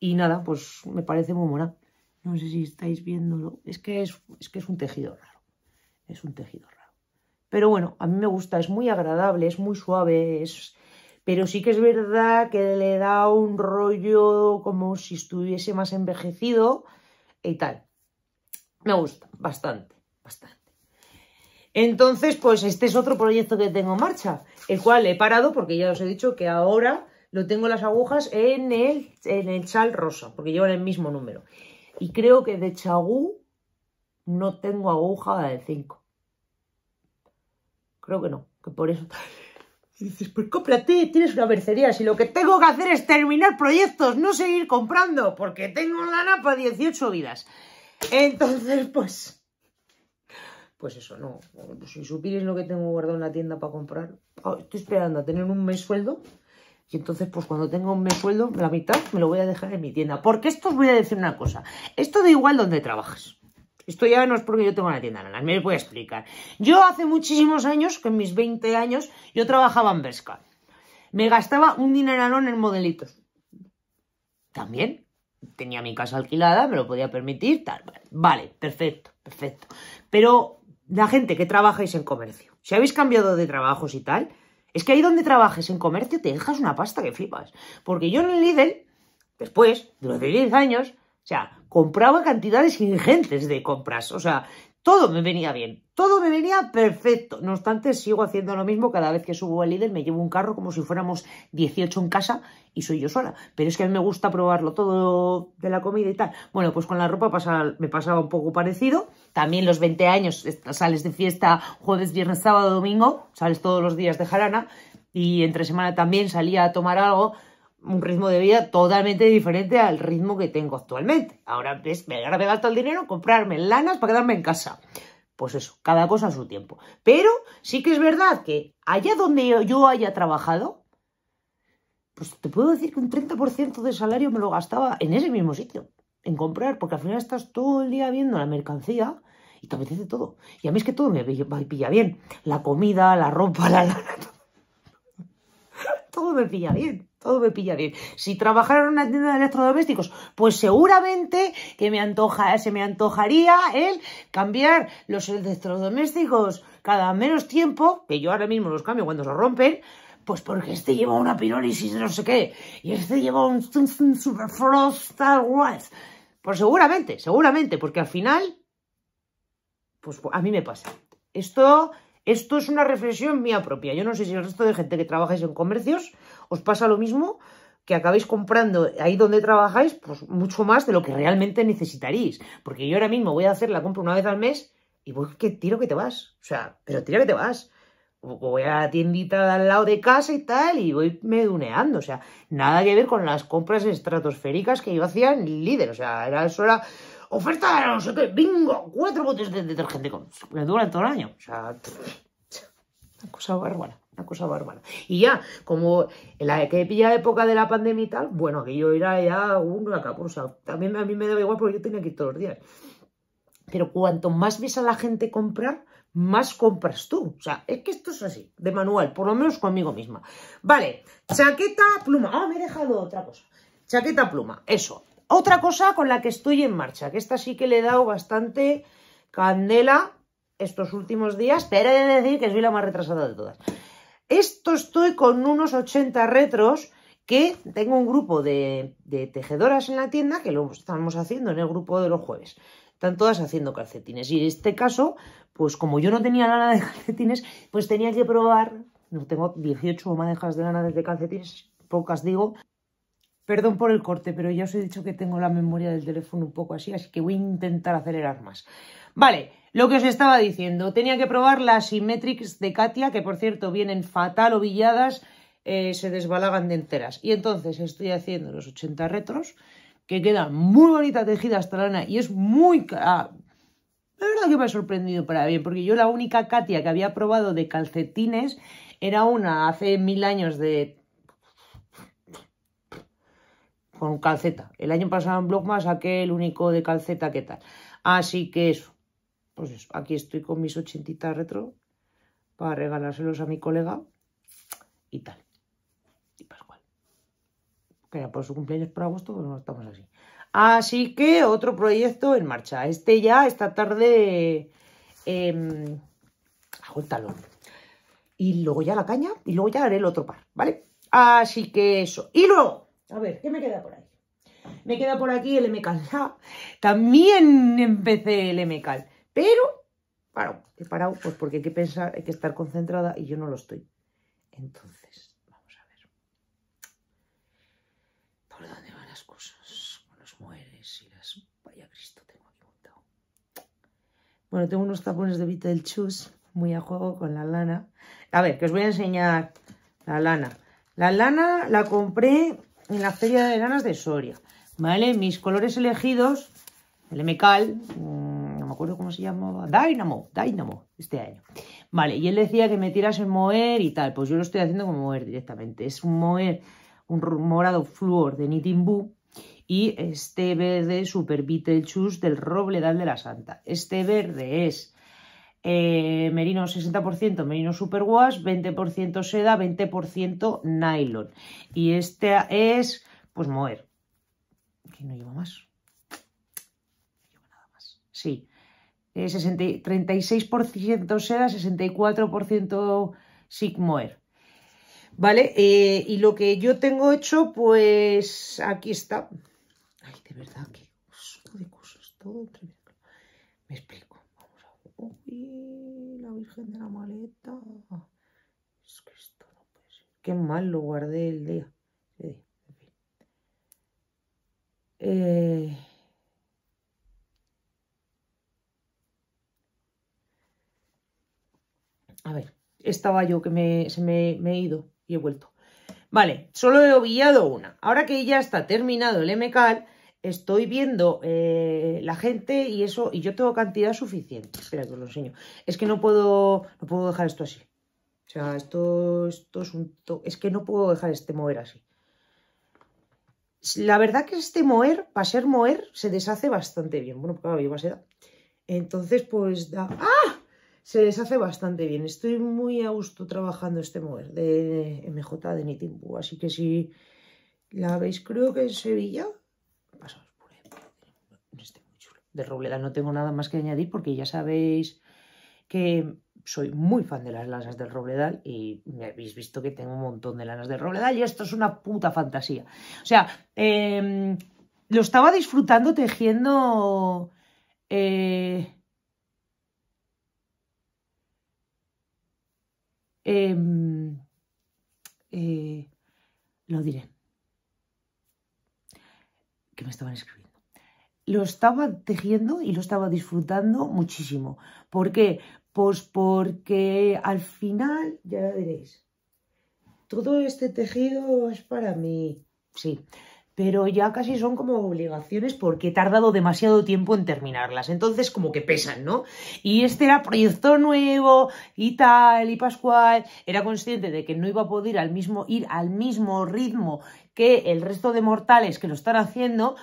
Y nada, pues me parece muy mona. No sé si estáis viéndolo. Es que es, que es un tejido raro. Es un tejido raro. Pero bueno, a mí me gusta, es muy agradable, es muy suave, pero sí que es verdad que le da un rollo como si estuviese más envejecido y tal. Me gusta, bastante, bastante. Entonces, pues este es otro proyecto que tengo en marcha, el cual he parado porque ya os he dicho que ahora lo tengo las agujas en el, en el chal rosa, porque llevan el mismo número. Y creo que de chagú no tengo aguja de 5. Creo que no, que por eso... (laughs) Y dices, pues cómprate, tienes una mercería. Si lo que tengo que hacer es terminar proyectos, no seguir comprando, porque tengo lana para 18 vidas. Entonces, pues... Pues eso, no. Si supieres lo que tengo guardado en la tienda para comprar... Oh, estoy esperando a tener un mes sueldo. Y entonces, pues cuando tenga un mes sueldo, la mitad me lo voy a dejar en mi tienda. Porque esto os voy a decir una cosa. Esto da igual donde trabajas. Esto ya no es porque yo tengo una tienda, Nana, me voy a explicar. Yo hace muchísimos años, que en mis 20 años, yo trabajaba en Vesca. Me gastaba un dineralón en modelitos. También tenía mi casa alquilada, me lo podía permitir, tal. Vale, perfecto, perfecto. Pero la gente que trabajáis en comercio, si habéis cambiado de trabajos y tal, es que ahí donde trabajes en comercio te dejas una pasta que flipas. Porque yo en el Lidl, después, durante 10 años, o sea, compraba cantidades ingentes de compras, o sea, todo me venía bien, todo me venía perfecto. No obstante, sigo haciendo lo mismo cada vez que subo al líder, me llevo un carro como si fuéramos 18 en casa y soy yo sola. Pero es que a mí me gusta probarlo todo de la comida y tal. Bueno, pues con la ropa me pasaba un poco parecido. También los 20 años, sales de fiesta jueves, viernes, sábado, domingo, sales todos los días de jarana y entre semana también salía a tomar algo un ritmo de vida totalmente diferente al ritmo que tengo actualmente. Ahora, me, gasto el dinero comprarme lanas para quedarme en casa. Pues eso, cada cosa a su tiempo. Pero sí que es verdad que allá donde yo haya trabajado, pues te puedo decir que un 30% de salario me lo gastaba en ese mismo sitio, en comprar, porque al final estás todo el día viendo la mercancía y te apetece todo. Y a mí es que todo me pilla bien. La comida, la ropa, la lana, (laughs) todo me pilla bien todo me pilla bien. Si trabajara en una tienda de electrodomésticos, pues seguramente que me antoja, se me antojaría el cambiar los electrodomésticos cada menos tiempo, que yo ahora mismo los cambio cuando se rompen, pues porque este lleva una pirólisis no sé qué, y este lleva un frost, Pues seguramente, seguramente, porque al final, pues a mí me pasa. Esto, esto es una reflexión mía propia. Yo no sé si el resto de gente que trabajáis en comercios os pasa lo mismo que acabéis comprando ahí donde trabajáis, pues mucho más de lo que realmente necesitaréis. Porque yo ahora mismo voy a hacer la compra una vez al mes y voy que tiro que te vas. O sea, pero tiro que te vas. voy a la tiendita al lado de casa y tal y voy meduneando. O sea, nada que ver con las compras estratosféricas que yo hacía en líder. O sea, era eso era oferta no sé qué, bingo, cuatro botes de detergente con, duran todo el año. O sea, (laughs) una cosa bárbara. Una cosa bárbara. Y ya, como en la pilla época de la pandemia y tal, bueno, que yo era ya un una sea También a mí me daba igual porque yo tenía que ir todos los días. Pero cuanto más ves a la gente comprar, más compras tú. O sea, es que esto es así, de manual, por lo menos conmigo misma. Vale, chaqueta, pluma. Ah, me he dejado otra cosa. Chaqueta, pluma, eso. Otra cosa con la que estoy en marcha, que esta sí que le he dado bastante candela estos últimos días, pero he de decir que soy la más retrasada de todas. Esto estoy con unos 80 retros que tengo un grupo de, tejedoras en la tienda que lo estamos haciendo en el grupo de los jueves. Están todas haciendo calcetines. Y en este caso, pues como yo no tenía lana de (laughs) calcetines, pues tenía que probar... No tengo 18 manejas de lana de calcetines, pocas digo. Perdón por el corte, pero ya os he dicho que tengo la memoria del teléfono un poco así, así que voy a intentar acelerar más. Vale, lo que os estaba diciendo, tenía que probar las Symmetrics de Katia, que por cierto vienen fatal ovilladas, eh, se desbalagan de enteras. Y entonces estoy haciendo los 80 retros, que quedan muy bonita tejida la lana y es muy... Ah, la verdad que me ha sorprendido para bien, porque yo la única Katia que había probado de calcetines era una hace mil años de... con calceta. El año pasado en Blogmas saqué el único de calceta qué tal. Así que eso, pues eso, aquí estoy con mis ochentitas retro para regalárselos a mi colega y tal. Y Pascual. Que ya por su cumpleaños por agosto, pues no estamos así. Así que otro proyecto en marcha. Este ya esta tarde eh, Y luego ya la caña y luego ya haré el otro par, ¿vale? Así que eso. Y luego, a ver, ¿qué me queda por ahí? Me queda por aquí el MCAL. También empecé el MCAL. Pero parado, he parado pues porque hay que pensar, hay que estar concentrada y yo no lo estoy. Entonces, vamos a ver. ¿Por dónde van las cosas? los mueres y las... Vaya Cristo, tengo aquí montado. Bueno, tengo unos tapones de Vita del Chus muy a juego con la lana. A ver, que os voy a enseñar la lana. La lana la compré en la Feria de Lanas de Soria, ¿vale? Mis colores elegidos, el Mecal, cómo se llamaba, Dynamo, Dynamo, este año. Vale, y él decía que me tiras en moer y tal, pues yo lo estoy haciendo con moer directamente. Es un moer, un morado flúor de Knitting y este verde Super Beetlejuice del Robledal de la Santa. Este verde es eh, merino 60%, merino Super Wash 20% seda, 20% nylon. Y este es, pues, moer. Que no lleva más. No lleva nada más. Sí. 60, 36% SEDA, 64% Sigmoer. ¿Vale? Eh, y lo que yo tengo hecho, pues aquí está. Ay, de verdad, qué de cosas, todo tremendo. Me explico. Vamos a Uy, la Virgen de la Maleta. Es que esto no puede ser. Qué mal lo guardé el día. Eh, A ver, estaba yo que me, se me, he ido y he vuelto. Vale, solo he obviado una. Ahora que ya está terminado el MCAL, estoy viendo eh, la gente y eso, y yo tengo cantidad suficiente. Espera que lo enseño. Es que no puedo, no puedo dejar esto así. O sea, esto, esto es un... Es que no puedo dejar este mover así. La verdad que este mover, para ser mover, se deshace bastante bien. Bueno, claro, a ser. Entonces, pues da... ¡Ah! se les hace bastante bien. Estoy muy a gusto trabajando este mover de MJ de Knitting así que si la veis creo que en Sevilla, por estoy muy chulo. De Robledal no tengo nada más que añadir porque ya sabéis que soy muy fan de las lanas del robledal y me habéis visto que tengo un montón de lanas de robledal y esto es una puta fantasía. O sea, em, lo estaba disfrutando tejiendo eh, Em, eh, lo diré. Que me estaban escribiendo. Lo estaba tejiendo y lo estaba disfrutando muchísimo. ¿Por qué? Pues porque al final, ya diréis, todo este tejido es para mí. Sí, pero ya casi son como obligaciones porque he tardado demasiado tiempo en terminarlas. Entonces como que pesan, ¿no? Y este era proyecto nuevo y tal, y Pascual era consciente de que no iba a poder ir al mismo, ir al mismo ritmo que el resto de mortales que lo están haciendo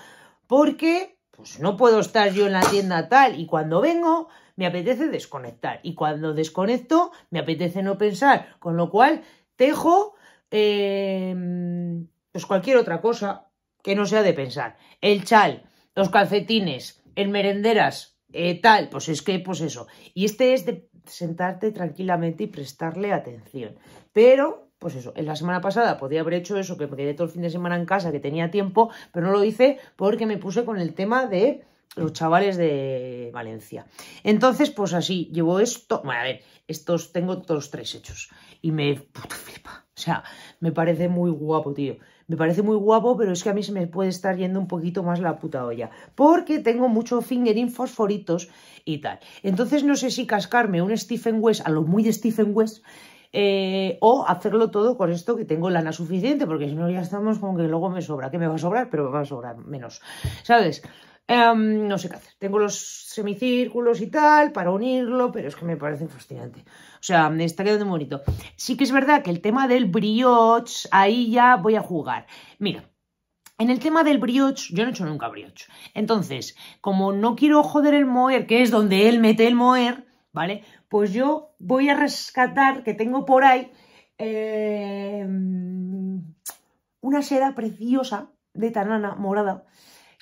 porque pues no puedo estar yo en la tienda tal y cuando vengo me apetece desconectar y cuando desconecto me apetece no pensar, con lo cual tejo em, pues cualquier otra cosa que no sea de pensar. El chal, los calcetines, el merenderas, eh, tal, pues es que, pues eso. Y este es de sentarte tranquilamente y prestarle atención. Pero, pues eso, en la semana pasada podía haber hecho eso, que me quedé todo el fin de semana en casa, que tenía tiempo, pero no lo hice porque me puse con el tema de los chavales de Valencia. Entonces, pues así, llevo esto, bueno, a ver, estos, tengo todos tres hechos y me, puta flipa, o sea, me parece muy guapo, tío me parece muy guapo, pero es que a mí se me puede estar yendo un poquito más la puta olla, porque tengo mucho fingering fosforitos y tal. Entonces no sé si cascarme un Stephen West a lo muy Stephen West eh, o hacerlo todo con esto que tengo lana suficiente, porque si no ya estamos con que luego me sobra, que me va a sobrar, pero me va a sobrar menos, ¿sabes? Em, no sé qué hacer. Tengo los semicírculos y tal para unirlo, pero es que me parece fascinante. O sea, me está quedando bonito. Sí que es verdad que el tema del brioche, ahí ya voy a jugar. Mira, en el tema del brioche, yo no he hecho nunca brioche. Entonces, como no quiero joder el moer, que es donde él mete el moer, ¿vale? Pues yo voy a rescatar que tengo por ahí em, una seda preciosa de tanana morada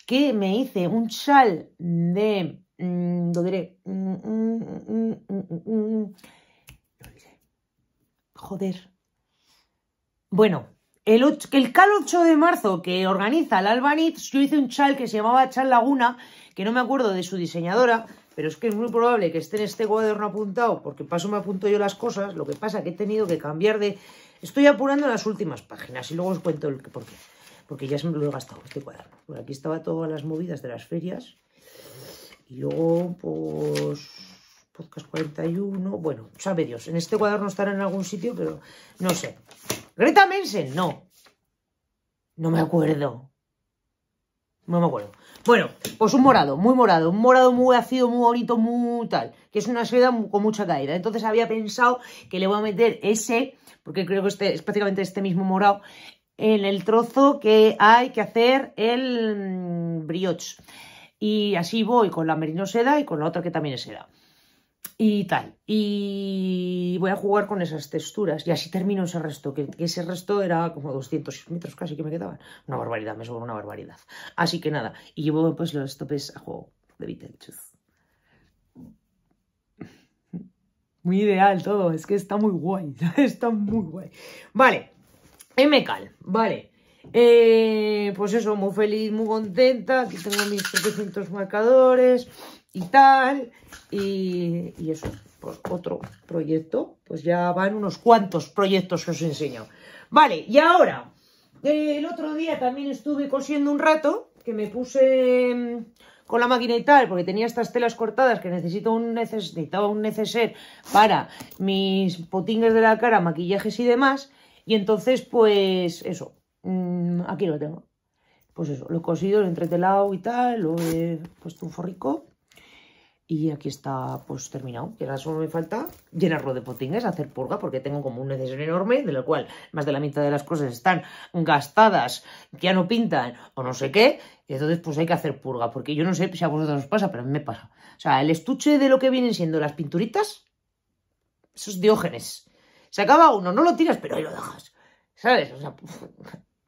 que me hice un chal de, lo diré, joder. Bueno, el, el CAL 8 de marzo que organiza el Albaniz, yo hice un chal que se llamaba Chal Laguna, que no me acuerdo de su diseñadora, pero es que es muy probable que esté en este cuaderno apuntado, porque paso me apunto yo las cosas, lo que pasa que he tenido que cambiar de... Estoy apurando las últimas páginas y luego os cuento el por qué porque ya se me lo he gastado este cuaderno. Por aquí estaba todas las movidas de las ferias. Y luego, pues, podcast 41, bueno, sabe Dios. En este cuaderno estará en algún sitio, pero no sé. Greta Mensen, no. No me acuerdo. No me acuerdo. Bueno, pues un morado, muy morado, un morado muy ácido, muy bonito, muy tal, que es una seda con mucha caída. Entonces había pensado que le voy a meter ese, porque creo que este es prácticamente este mismo morado, en el trozo que hay que hacer el mm, brioche. Y así voy con la merino seda y con la otra que también es seda. Y tal. Y voy a jugar con esas texturas. Y así termino ese resto, que, ese resto era como 200 metros casi que me quedaban. Una barbaridad, me sobra una barbaridad. Así que nada. Y llevo pues los topes a juego de Beetlejuice. Muy ideal todo, es que está muy guay, (laughs) está muy guay. Vale, Mcal, vale. Eh, pues eso, muy feliz, muy contenta. Aquí tengo mis 700 marcadores y tal. Y, y, eso, pues otro proyecto. Pues ya van unos cuantos proyectos que os enseño. Vale, y ahora, eh, el otro día también estuve cosiendo un rato, que me puse mm, con la máquina y tal, porque tenía estas telas cortadas que necesito un necesitaba un neceser para mis potingues de la cara, maquillajes y demás. Y entonces, pues eso, mm, aquí lo tengo. Pues eso, lo he cosido, lo he entretelado y tal, lo he puesto un forrico. Y aquí está, pues, terminado. Y ahora solo me falta llenarlo de potingues, hacer purga, porque tengo como un necesario enorme, de lo cual más de la mitad de las cosas están gastadas, ya no pintan, o no sé qué. Y entonces, pues, hay que hacer purga, porque yo no sé si a vosotros os pasa, pero a mí me pasa. O sea, el estuche de lo que vienen siendo las pinturitas, esos diógenes. Se acaba uno, no lo tiras, pero ahí lo dejas. ¿Sabes? O sea,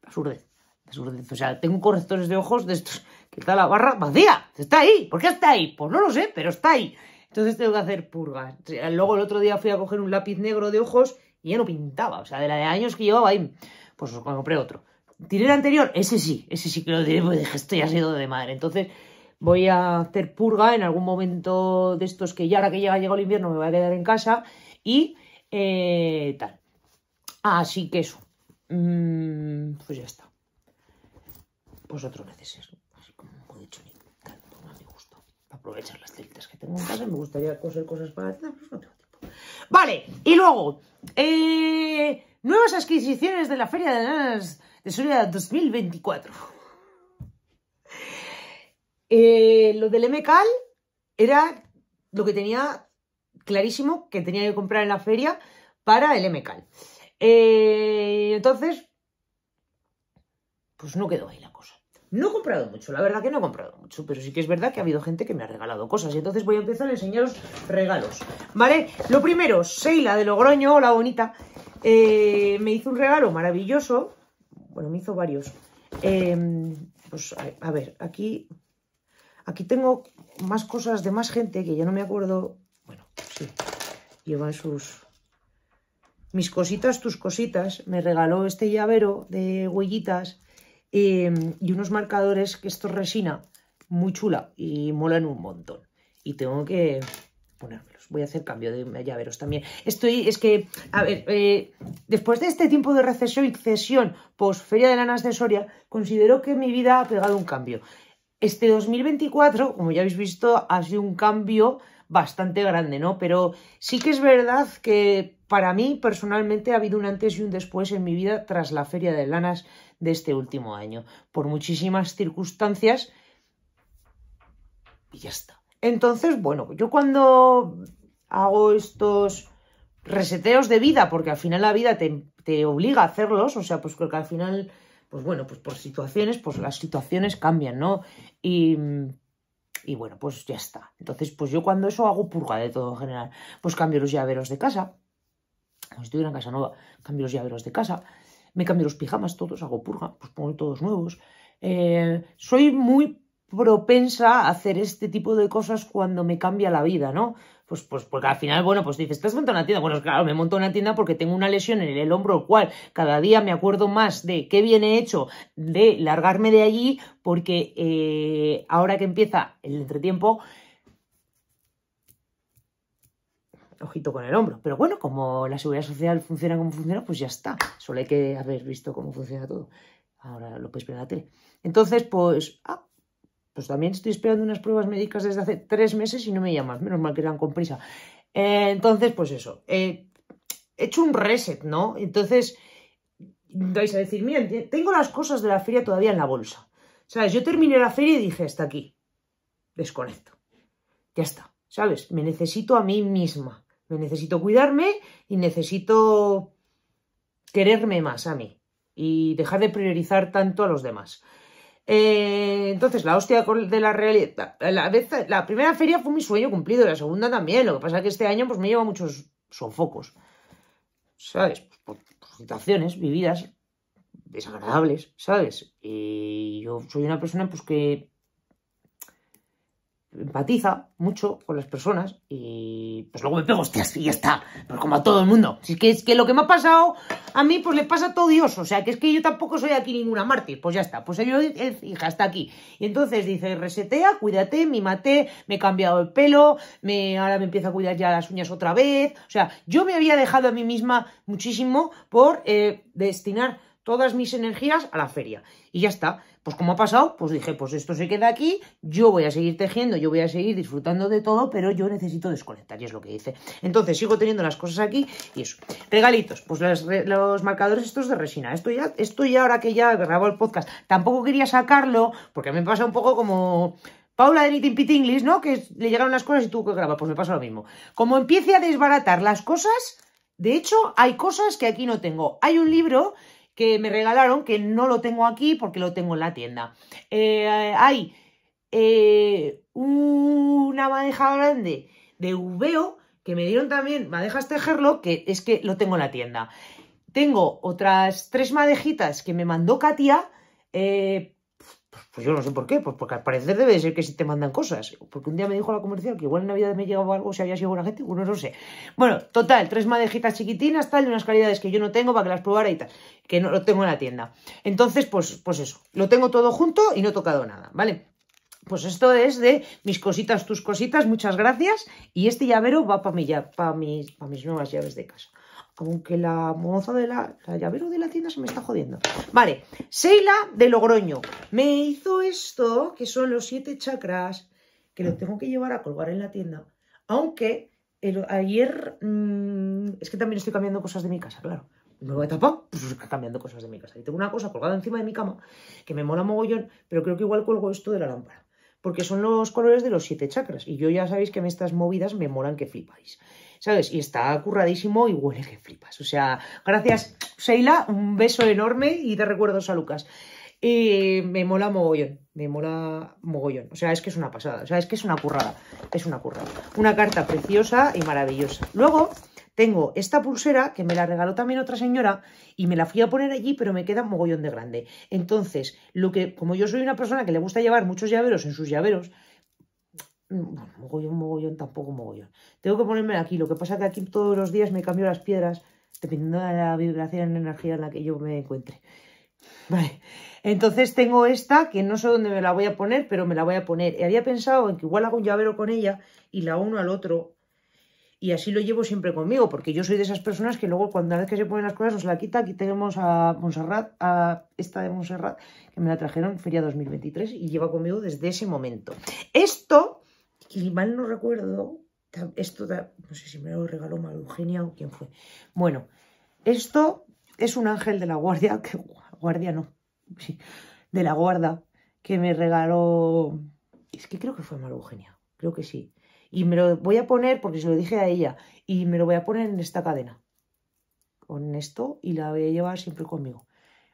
absurdez. O sea, tengo correctores de ojos de estos que está la barra vacía. Está ahí. ¿Por qué está ahí? Pues no lo sé, pero está ahí. Entonces tengo que hacer purga. Luego el otro día fui a coger un lápiz negro de ojos y ya no pintaba. O sea, de la de años que llevaba ahí, pues os compré otro. Tiré el anterior, ese sí, ese sí que lo tiré porque dije, esto ya ha sido de madre. Entonces voy a hacer purga en algún momento de estos que ya ahora que llega, el invierno me voy a quedar en casa y eh, tal. Así que eso. Mm, pues ya está. pues otro necesito Así como he dicho no me gusta. aprovechar las celtas que tengo en casa, me gustaría coser cosas para hacer, pues no tengo tiempo. Vale, y luego, eh, nuevas adquisiciones de la Feria de Nanas de Soria 2024. Eh, lo del MCAL era lo que tenía clarísimo que tenía que comprar en la feria para el MCAL. Eh, entonces, pues no quedó ahí la cosa. No he comprado mucho, la verdad que no he comprado mucho, pero sí que es verdad que ha habido gente que me ha regalado cosas. Y entonces voy a empezar a enseñaros regalos, ¿vale? Lo primero, Seila de Logroño, la bonita, eh, me hizo un regalo maravilloso. Bueno, me hizo varios. Em, pues a, a, ver, aquí, aquí tengo más cosas de más gente que ya no me acuerdo Llevan sus... Mis cositas, tus cositas. Me regaló este llavero de huellitas em, y unos marcadores que esto resina muy chula y molan un montón. Y tengo que ponérmelos. Voy a hacer cambio de llaveros también. Estoy, es que, a ver, eh, después de este tiempo de recesión y cesión feria de lanas de Soria, considero que mi vida ha pegado un cambio. Este 2024, como ya habéis visto, ha sido un cambio bastante grande, ¿no? Pero sí que es verdad que para mí personalmente ha habido un antes y un después en mi vida tras la feria de lanas de este último año, por muchísimas circunstancias y ya está. Entonces, bueno, yo cuando hago estos reseteos de vida, porque al final la vida te, te obliga a hacerlos, o sea, pues creo que al final, pues bueno, pues por situaciones, pues las situaciones cambian, ¿no? Y y bueno, pues ya está. Entonces, pues yo cuando eso hago purga de todo en general, pues cambio los llaveros de casa, cuando estoy estuviera en casa nueva, cambio los llaveros de casa, me cambio los pijamas todos, hago purga, pues pongo todos nuevos. Eh, soy muy propensa a hacer este tipo de cosas cuando me cambia la vida, ¿no? Pues, pues, porque al final, bueno, pues dices, ¿te has una tienda? Bueno, claro, me monto una tienda porque tengo una lesión en el hombro, el cual cada día me acuerdo más de qué bien he hecho de largarme de allí, porque eh, ahora que empieza el entretiempo, ojito con el hombro. Pero bueno, como la seguridad social funciona como funciona, pues ya está. Solo hay que haber visto cómo funciona todo. Ahora lo puedes ver en la tele. Entonces, pues, ah, pues también estoy esperando unas pruebas médicas desde hace tres meses y no me llamas, menos mal que eran con prisa. Eh, entonces, pues eso, eh, he hecho un reset, ¿no? Entonces, vais a decir, miren, tengo las cosas de la feria todavía en la bolsa. ¿Sabes? Yo terminé la feria y dije, hasta aquí, desconecto. Ya está, ¿sabes? Me necesito a mí misma, me necesito cuidarme y necesito quererme más a mí y dejar de priorizar tanto a los demás. Eh, entonces, la hostia de la realidad. La, primera feria fue mi sueño cumplido, la segunda también. Lo que pasa es que este año pues, me lleva muchos sofocos. ¿Sabes? Pues, por, situaciones vividas desagradables, ¿sabes? Y yo soy una persona pues que empatiza mucho con las personas y pues luego me pego hostias y ya está, pero pues, como a todo el mundo. Si es que, es que lo que me ha pasado a mí pues le pasa a todo Dios, o sea que es que yo tampoco soy aquí ninguna mártir, pues ya está, pues yo, eh, hija, está aquí. Y entonces dice, resetea, cuídate, me maté, me he cambiado el pelo, ahora me empiezo a cuidar ya las uñas otra vez, o sea, yo me había dejado a mí misma muchísimo por eh, destinar todas mis energías a la feria. Y ya está. Pues como ha pasado, pues dije, pues esto se queda aquí, yo voy a seguir tejiendo, yo voy a seguir disfrutando de todo, pero yo necesito desconectar, y es lo que hice. Entonces sigo teniendo las cosas aquí y eso. Regalitos, pues los, marcadores estos de resina. Esto ya, esto ya ahora que ya grabo el podcast, tampoco quería sacarlo, porque a mí me pasa un poco como... Paula de Little English, ¿no? Que le llegaron las cosas y tuvo que grabar. Pues me pasa lo mismo. Como empiece a desbaratar las cosas, de hecho, hay cosas que aquí no tengo. Hay un libro que me regalaron, que no lo tengo aquí porque lo tengo en la tienda. Eh, hay eh, una bandeja grande de Uveo que me dieron también madejas tejerlo, que es que lo tengo en la tienda. Tengo otras tres madejitas que me mandó Katia, eh, pues yo no sé por qué, pues porque al parecer debe ser que si te mandan cosas. Porque un día me dijo la comercial que igual en Navidad me llegaba algo, si había sido buena gente, uno pues no sé. Bueno, total, tres madejitas chiquitinas, tal, de unas calidades que yo no tengo para que las probara y tal, que no lo tengo en la tienda. Entonces, pues, pues eso, lo tengo todo junto y no he tocado nada, ¿vale? Pues esto es de mis cositas, tus cositas, muchas gracias. Y este llavero va para mi, mis, mis nuevas llaves de casa. Aunque la moza de la, llavero de la tienda se me está jodiendo. Vale, Seila de Logroño. Me hizo esto, que son los siete chakras, que lo tengo que llevar a colgar en la tienda. Aunque ayer... Mm, es que también estoy cambiando cosas de mi casa, claro. Nueva etapa, pues, cambiando cosas de mi casa. Y tengo una cosa colgada encima de mi cama que me mola mogollón, pero creo que igual colgo esto de la lámpara porque son los colores de los siete chakras. Y yo ya sabéis que en estas movidas me molan que flipáis. ¿sabes? Y está curradísimo y huele que flipas. O sea, gracias, Seila, un beso enorme y te recuerdos a Lucas. me mola mogollón, me mola mogollón. O sea, es que es una pasada, o sea, es que es una currada, es una currada. Una carta preciosa y maravillosa. Luego tengo esta pulsera que me la regaló también otra señora y me la fui a poner allí, pero me queda mogollón de grande. Entonces, lo que, como yo soy una persona que le gusta llevar muchos llaveros en sus llaveros, Mm, bueno, mogollón, mogollón, tampoco mogollón. Tengo que ponerme aquí. Lo que pasa es que aquí todos los días me cambio las piedras dependiendo de la vibración, la energía en la que yo me encuentre. Vale. Entonces tengo esta, que no sé dónde me la voy a poner, pero me la voy a poner. Y Había pensado en que igual hago un llavero con ella y la uno al otro. Y así lo llevo siempre conmigo, porque yo soy de esas personas que luego, cuando una vez que se ponen las cosas, nos la quita. Aquí tenemos a monserrat a esta de Montserrat, que me la trajeron Feria 2023 y lleva conmigo desde ese momento. Esto y mal no recuerdo, esto, no sé si me lo regaló mal Eugenia o quién fue. Bueno, esto es un ángel de la guardia, (laughs) que guardia no, de la guarda, que me regaló, es que creo que fue mal Eugenia, creo que sí. Y me lo voy a poner, porque se lo dije a ella, y me lo voy a poner en esta cadena, con esto, y la voy a llevar siempre conmigo,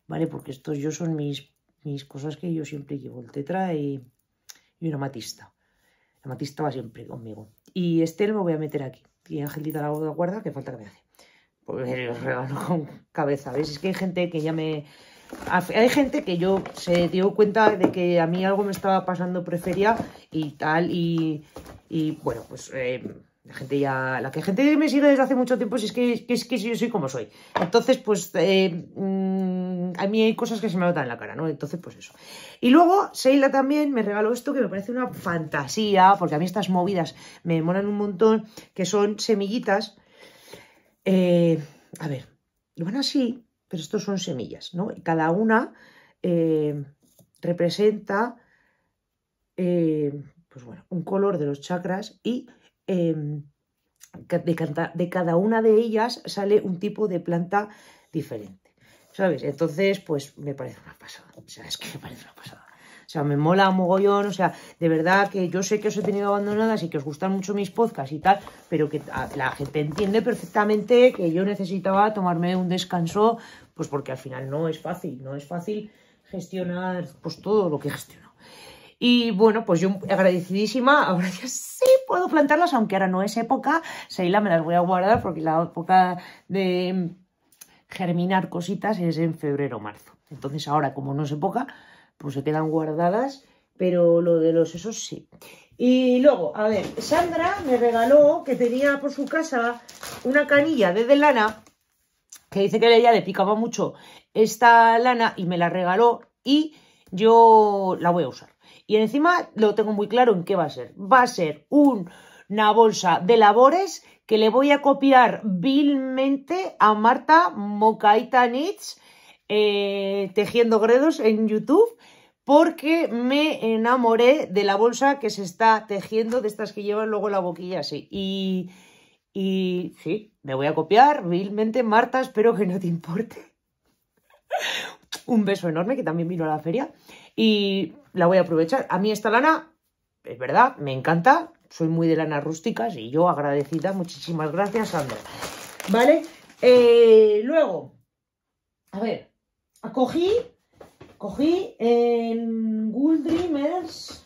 ¿vale? Porque estos yo son mis, mis cosas que yo siempre llevo, el tetra y, y una matista matista va siempre conmigo. Y este lo voy a meter aquí. Y Angelita la guarda, que falta que me hace. Pues (laughs) os regalo con cabeza. ¿Ves? Es que hay gente que ya me... Hay gente que yo se dio cuenta de que a mí algo me estaba pasando prefería y tal, y, y bueno, pues eh, la gente ya, la que gente me sigue desde hace mucho tiempo, si es que, que yo soy como soy. Entonces, pues eh, mm, a mí hay cosas que se me notan en la cara, ¿no? Entonces, pues eso. Y luego, Seila también me regaló esto que me parece una fantasía, porque a mí estas movidas me molan un montón, que son semillitas. Eh, a ver, lo van así, pero estos son semillas, ¿no? Y cada una eh, representa, eh, pues un color de los chakras y em, de, cada una de ellas sale un tipo de planta diferente. ¿sabes? Entonces, pues me parece una pasada, o sea, es que me parece una pasada. O sea, me mola mogollón, o sea, de verdad que yo sé que os he tenido abandonadas y que os gustan mucho mis podcasts y tal, pero que la gente entiende perfectamente que yo necesitaba tomarme un descanso, pues porque al final no es fácil, no es fácil gestionar pues todo lo que gestiono. Y bueno, pues yo agradecidísima, ahora ya sí puedo plantarlas, aunque ahora no es época, Seila me las voy a guardar porque la época de germinar cositas es en febrero o marzo. Entonces ahora, como no se poca, pues se quedan guardadas, pero lo de los esos sí. Y luego, a ver, Sandra me regaló que tenía por su casa una canilla de lana, que dice que ella le picaba mucho esta lana y me la regaló y yo la voy a usar. Y encima lo tengo muy claro en qué va a ser. Va a ser una bolsa de labores que le voy a copiar vilmente a Marta Mocaita eh, Tejiendo Gredos en YouTube, porque me enamoré de la bolsa que se está tejiendo, de estas que llevan luego la boquilla así. Y, y sí, me voy a copiar vilmente, Marta, espero que no te importe. Un beso enorme, que también vino a la feria. Y la voy a aprovechar. A mí esta lana, es verdad, me encanta, soy muy de lanas rústicas y yo agradecida. Muchísimas gracias, Sandra. ¿Vale? Eh, luego, a ver, cogí, cogí en Gold Dreamers,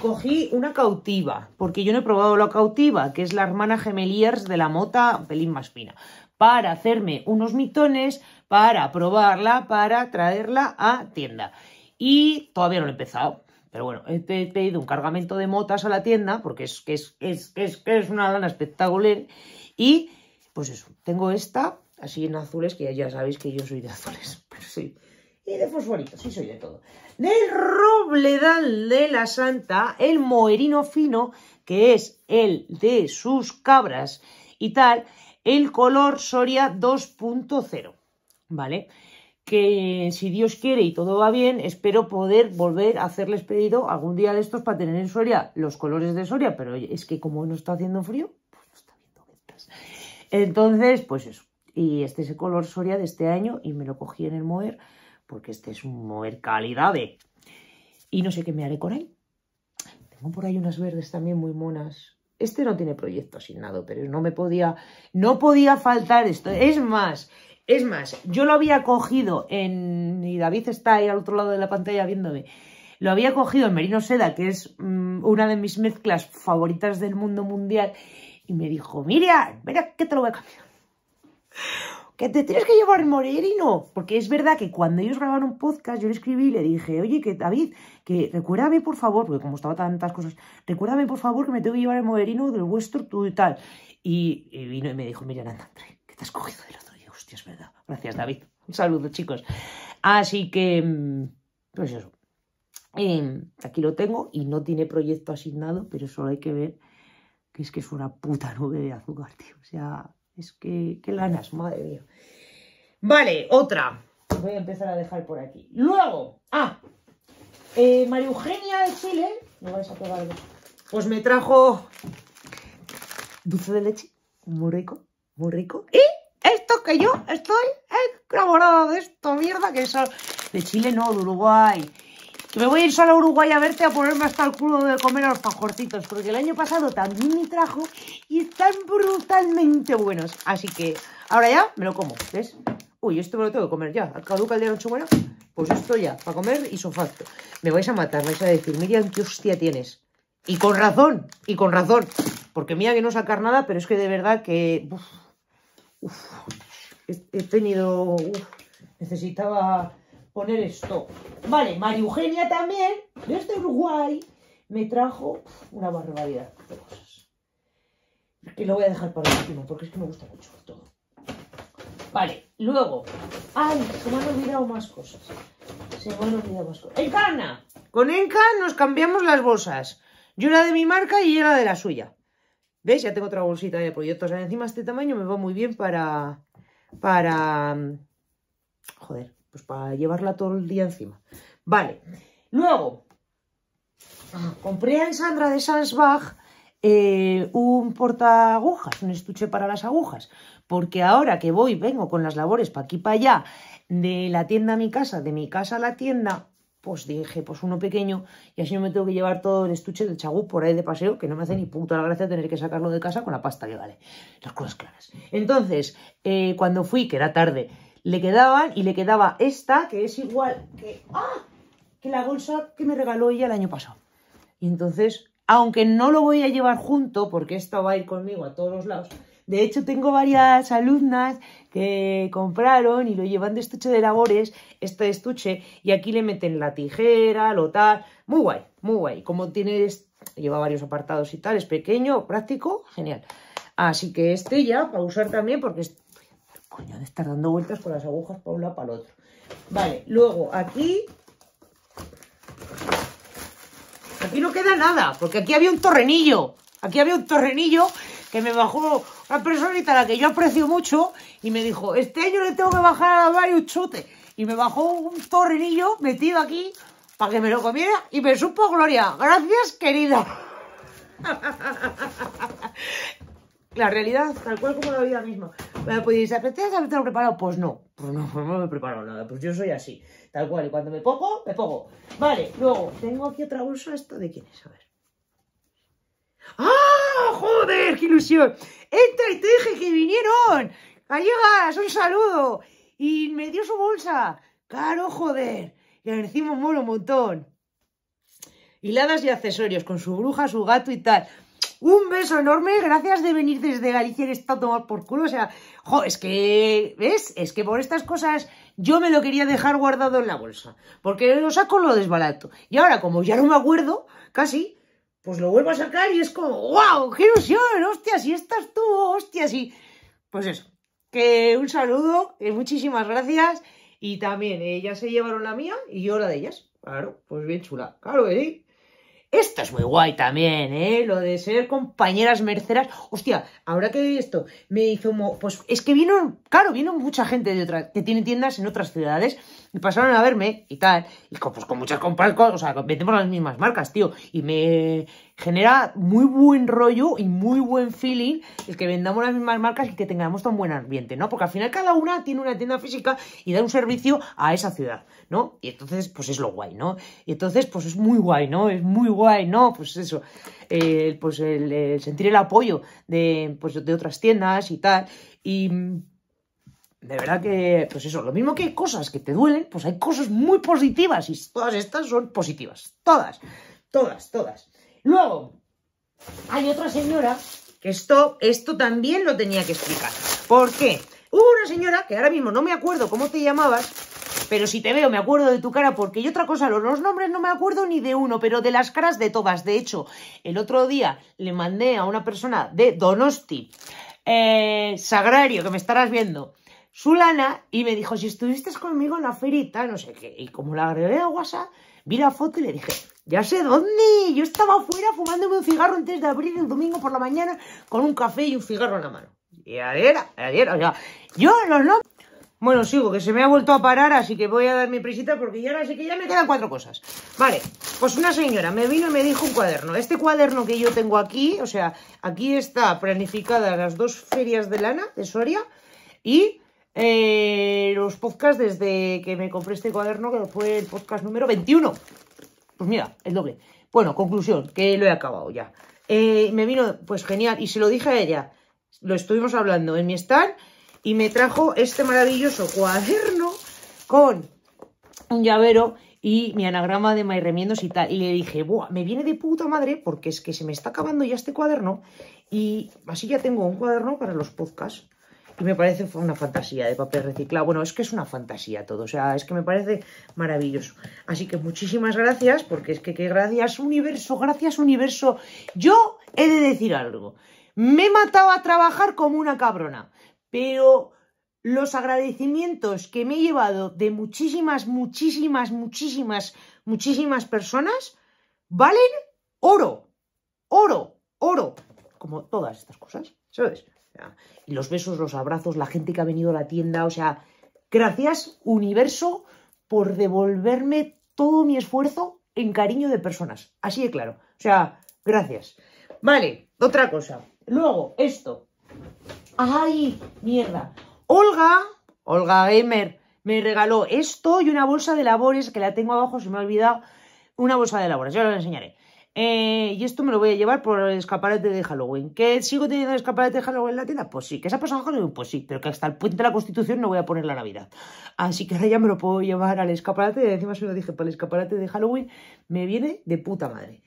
cogí una cautiva, porque yo no he probado la cautiva, que es la hermana gemeliers de la mota, pelín más fina, para hacerme unos mitones, para probarla, para traerla a tienda. Y todavía no he empezado. Pero bueno, he pedido un cargamento de motas a la tienda, porque es que es, es, una lana espectacular. Y pues eso, tengo esta, así en azules, que ya sabéis que yo soy de azules, (laughs) pero sí. Y de fosforito, sí soy de todo. Del robledal de la Santa, el moerino fino, que es el de sus cabras y tal, el color Soria 2.0, ¿vale? que si Dios quiere y todo va bien, espero poder volver a hacerles pedido algún día de estos para tener en Soria los colores de Soria, pero es que como no está haciendo frío, pues no está viendo ventas. Entonces, pues eso. Y este es el color Soria de este año y me lo cogí en el Moer, porque este es un Moer calidad Y no sé qué me haré con él. Tengo por ahí unas verdes también muy monas. Este no tiene proyecto asignado, pero no me podía... No podía faltar esto. Es más, es más, yo lo había cogido en... Y David está ahí al otro lado de la pantalla viéndome. Lo había cogido en Merino Seda, que es mm, una de mis mezclas favoritas del mundo mundial. Y me dijo, Miriam, mira, que te lo voy a cambiar. Que te tienes que llevar Morerino. Porque es verdad que cuando ellos grabaron un podcast, yo le escribí y le dije, oye, que David, que recuérdame por favor, porque como estaba tantas cosas, recuérdame por favor que me tengo que llevar el Morerino del vuestro, tú y tal. Y, vino y me dijo, Miriam, anda, que te has cogido del otro es verdad. Gracias, David. Un saludo, chicos. Así que, mm, pues eso. Em, aquí lo tengo y no tiene proyecto asignado, pero solo hay que ver que es que es una puta nube de azúcar, tío. O sea, es que, qué lanas, madre mía. Vale, otra. Voy a empezar a dejar por aquí. Luego, ah, eh, María Eugenia de Chile, Me vais a pues me trajo dulce de leche, muy rico, muy rico. Y ¿Eh? Esto que yo estoy enamorada de esto, mierda, que es de Chile, no, de Uruguay. Que me voy a ir solo a Uruguay a verte a ponerme hasta el culo de comer los a pajorcitos porque el año pasado también me trajo y están brutalmente buenos. Así que ahora ya me lo como, ¿ves? Uy, esto me lo tengo que comer ya. Caduca el día noche bueno. pues esto ya, para comer y sofacto. Me vais a matar, vais a decir, Miriam, ¿qué hostia tienes? Y con razón, y con razón. Porque mira que no sacar nada, pero es que de verdad que... Uf, he tenido... necesitaba poner esto. Vale, María Eugenia también, desde Uruguay, me trajo una barbaridad de cosas. Que lo voy a dejar para el último, porque es que me gusta mucho todo. Vale, luego... ¡Ay! Se me han olvidado más cosas. Se me han olvidado más cosas. Encarna, Con Enca nos cambiamos las bolsas. Yo la de mi marca y ella la de la suya. ¿Veis? Ya tengo otra bolsita de proyectos. encima este tamaño me va muy bien para... Para... Mm, joder, pues para llevarla todo el día encima. Vale. Luego, compré en Sandra de Sansbach eh, un porta agujas, un estuche para las agujas. Porque ahora que voy, vengo con las labores para aquí para allá, de la tienda a mi casa, de mi casa a la tienda, pues dije, pues uno pequeño, y así no me tengo que llevar todo el estuche del chagú por ahí de paseo, que no me hace ni puta la gracia tener que sacarlo de casa con la pasta que vale. Las cosas claras. Entonces, eh, cuando fui, que era tarde, le quedaban y le quedaba esta, que es igual que, ¡ah! que la bolsa que me regaló ella el año pasado. Y entonces, aunque no lo voy a llevar junto, porque esto va a ir conmigo a todos los lados, de hecho tengo varias alumnas que compraron y lo llevan de estuche de labores, este estuche, y aquí le meten la tijera, lo tal, muy guay, muy guay. Como tienes, lleva varios apartados y tal, es pequeño, práctico, genial. Así que este ya, para usar también, porque es... Coño, de estar dando vueltas con las agujas para un lado para el otro. Vale, luego aquí aquí no queda nada, porque aquí había un torrenillo. Aquí había un torrenillo que me bajó una personita la que yo aprecio mucho y me dijo, este año le tengo que bajar a y un chute. Y me bajó un torrenillo metido aquí para que me lo comiera y me supo gloria. Gracias, querida. (laughs) La realidad, tal cual como la vida misma. Me Bueno, pues ¿te apetece preparado? Pues no, pues no, pues no me he preparado nada, pues yo soy así, tal cual. Y cuando me pongo, me pongo. Vale, luego, tengo aquí otra bolsa, ¿esto de quién es? A ver. ¡Ah! ¡Joder, qué ilusión! ¡Entra y te dije que vinieron! llegas, un saludo. Y me dio su bolsa. caro, joder. Y encima mola un montón. Hiladas y accesorios, con su bruja, su gato y tal. Un beso enorme, gracias de venir desde Galicia, y está tomar por culo. O sea, jo, es que, ¿ves? Es que por estas cosas yo me lo quería dejar guardado en la bolsa. Porque lo saco, lo desbarato, Y ahora, como ya no me acuerdo, casi, pues lo vuelvo a sacar y es como, ¡guau! ¡Qué ilusión! hostias, si estás tú! hostias, y, Pues eso. Que un saludo, muchísimas gracias. Y también ellas eh, se llevaron la mía y yo la de ellas. Claro, pues bien chula. Claro que Esto es muy guay también, ¿eh? Lo de ser compañeras merceras. Hostia, ahora que esto me hizo... Pues es que vino, claro, vino mucha gente de otra... que tiene tiendas en otras ciudades y pasaron a verme y tal. Y con, pues con muchas compras, o sea, vendemos las mismas marcas, tío. Y me genera muy buen rollo y muy buen feeling el que vendamos las mismas marcas y que tengamos tan buen ambiente, ¿no? Porque al final cada una tiene una tienda física y da un servicio a esa ciudad, ¿no? Y entonces, pues es lo guay, ¿no? Y entonces, pues es muy guay, ¿no? Es muy guay, ¿no? Pues eso, pues el, el, sentir el apoyo de, pues, de otras tiendas y tal. Y de verdad que, pues eso, lo mismo que hay cosas que te duelen, pues hay cosas muy positivas y todas estas son positivas. Todas, todas, todas. Luego, hay otra señora que esto, esto también lo tenía que explicar. ¿Por qué? Hubo una señora que ahora mismo no me acuerdo cómo te llamabas, pero si te veo me acuerdo de tu cara porque y otra cosa, los nombres no me acuerdo ni de uno, pero de las caras de todas. De hecho, el otro día le mandé a una persona de Donosti, eh, Sagrario, que me estarás viendo su lana, y me dijo, si estuviste conmigo en la ferita, no sé qué. Y como la agregué a WhatsApp, vi la foto y le dije, ya sé dónde. Yo estaba afuera fumándome un cigarro antes de abrir el domingo por la mañana con un café y un cigarro en la mano. Y adiós ayer, o yo no, no... Bueno, sigo, que se me ha vuelto a parar, así que voy a dar mi prisita porque ya ahora que ya me quedan cuatro cosas. Vale, pues una señora me vino y me dijo un cuaderno. Este cuaderno que yo tengo aquí, o sea, aquí está planificada las dos ferias de lana de Soria y eh, los podcasts desde que me compré este cuaderno, que fue el podcast número 21. Pues mira, el doble. Bueno, conclusión, que lo he acabado ya. Eh, me vino, pues genial, y se lo dije a ella, lo estuvimos hablando en mi stand, y me trajo este maravilloso cuaderno con un llavero y mi anagrama de My y tal. Y le dije, Buah, me viene de puta madre porque es que se me está acabando ya este cuaderno y así ya tengo un cuaderno para los podcasts. Y me parece una fantasía de papel reciclado. Bueno, es que es una fantasía todo. O sea, es que me parece maravilloso. Así que muchísimas gracias, porque es que, gracias universo, gracias universo. Yo he de decir algo. Me he matado a trabajar como una cabrona, pero los agradecimientos que me he llevado de muchísimas, muchísimas, muchísimas, muchísimas personas valen oro, oro, oro, como todas estas cosas, ¿sabes? Y los besos, los abrazos, la gente que ha venido a la tienda, o sea, gracias universo por devolverme todo mi esfuerzo en cariño de personas, así de claro, o sea, gracias. Vale, otra cosa, luego esto, ay, mierda, Olga, Olga Gamer, me regaló esto y una bolsa de labores que la tengo abajo, se me ha olvidado, una bolsa de labores, yo la enseñaré. Eh, y esto me lo voy a llevar por el escaparate de Halloween. ¿Que sigo teniendo el escaparate de Halloween en la tienda? Pues sí. ¿Que se ha pasado Halloween? Pues sí. Pero que hasta el puente de la Constitución no voy a poner la Navidad. Así que ahora ya me lo puedo llevar al escaparate. Y encima se lo dije, para pues el escaparate de Halloween me viene de puta madre.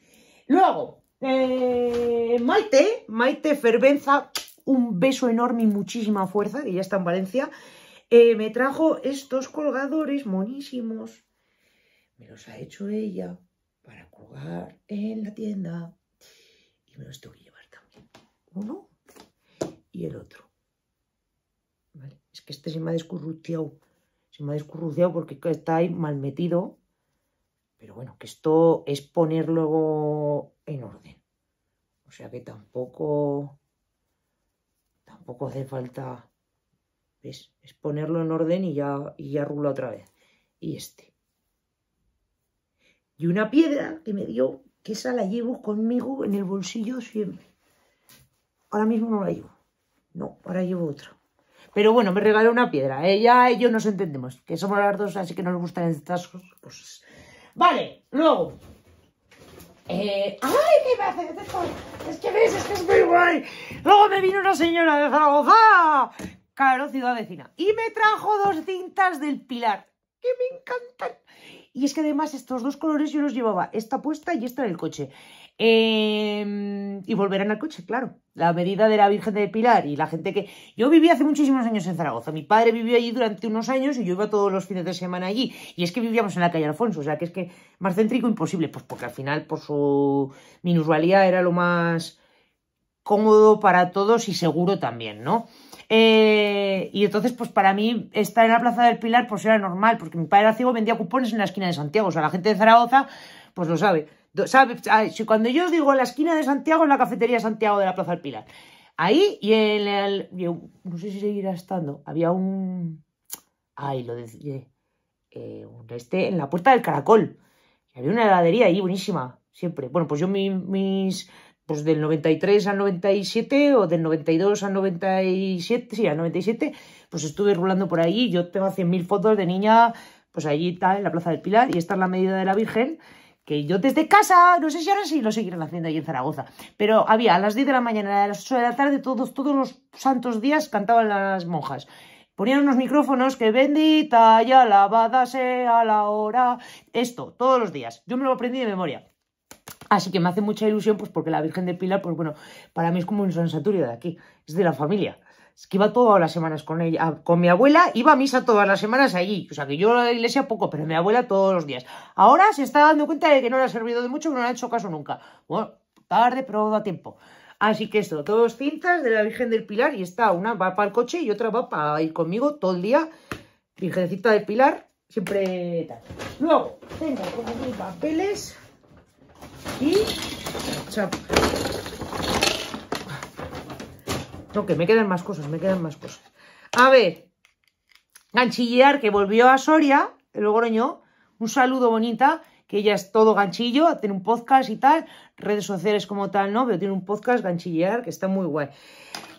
Luego, eh, Maite, Maite Fervenza, un beso enorme y muchísima fuerza, que ya está en Valencia. Eh, me trajo estos colgadores monísimos. Me los ha hecho ella para colgar en la tienda. Y me los tengo que llevar también. Uno y el otro. Es que este se me ha descurruciado, Se me ha descurruciado porque está ahí mal metido. Pero bueno, que esto es ponerlo en orden. O sea que tampoco... Tampoco hace falta... ¿Ves? Es ponerlo en orden y ya, y ya rula otra vez. Y este y una piedra que me dio, que esa la llevo conmigo en el bolsillo siempre. Ahora mismo no la llevo. No, ahora llevo otra. Pero bueno, me regaló una piedra. Ella y yo nos entendemos, que somos las dos, así que no nos gustan estas cosas. Vale, luego. Eh, ¡Ay, qué me hace! Es que ves, es que es muy guay. Luego me vino una señora de Zaragoza, caro ciudad vecina, y me trajo dos cintas del Pilar, que me encantan. Y es que además estos dos colores yo los llevaba, esta puesta y esta en el coche. Eh, y volverán al coche, claro. La medida de la Virgen del Pilar y la gente que... Yo viví hace muchísimos años en Zaragoza. Mi padre vivió allí durante unos años y yo iba todos los fines de semana allí. Y es que vivíamos en la calle Alfonso, o sea, que es que más céntrico imposible. Pues porque al final, por su minusvalía, era lo más cómodo para todos y seguro también, ¿no? Eh, y entonces, pues para mí, estar en la Plaza del Pilar, pues era normal, porque mi padre era ciego, vendía cupones en la esquina de Santiago. O sea, la gente de Zaragoza, pues lo sabe. sabe si cuando yo digo la esquina de Santiago, en la cafetería Santiago de la Plaza del Pilar. Ahí y en el. no sé si seguirá estando. Había un. Ay, lo decía. Eh, este, en la puerta del caracol. Había una heladería ahí buenísima, siempre. Bueno, pues yo mis pues del 93 al 97 o del 92 al 97, sí, al 97, pues estuve rulando por ahí. Yo tengo 100.000 fotos de niña, pues allí está, en la Plaza del Pilar, y esta es la medida de la Virgen, que yo desde casa, no sé si ahora sí lo seguirán haciendo allí en Zaragoza, pero había a las 10 de la mañana, a las 8 de la tarde, todos, todos los santos días cantaban las monjas ponían unos micrófonos que bendita y alabada sea la hora. Esto, todos los días. Yo me lo aprendí de memoria. Así que me hace mucha ilusión, pues porque la Virgen del Pilar, pues bueno, para mí es como un San de aquí, es de la familia. Es que iba todas las semanas con ella, con mi abuela, iba a misa todas las semanas allí. O sea, que yo a la iglesia poco, pero mi abuela todos los días. Ahora se está dando cuenta de que no le ha servido de mucho, que no le ha hecho caso nunca. Bueno, tarde, pero a tiempo. Así que esto, dos cintas de la Virgen del Pilar y está, una va para el coche y otra va para ir conmigo todo el día. Virgencita del Pilar, siempre tal. Luego, tengo como mis papeles y No, que me quedan más cosas, me quedan más cosas. A ver, Ganchillear, que volvió a Soria, el Logroño, un saludo bonita, que ella es todo ganchillo, tiene un podcast y tal, redes sociales como tal, ¿no? Pero tiene un podcast ganchillear que está muy guay.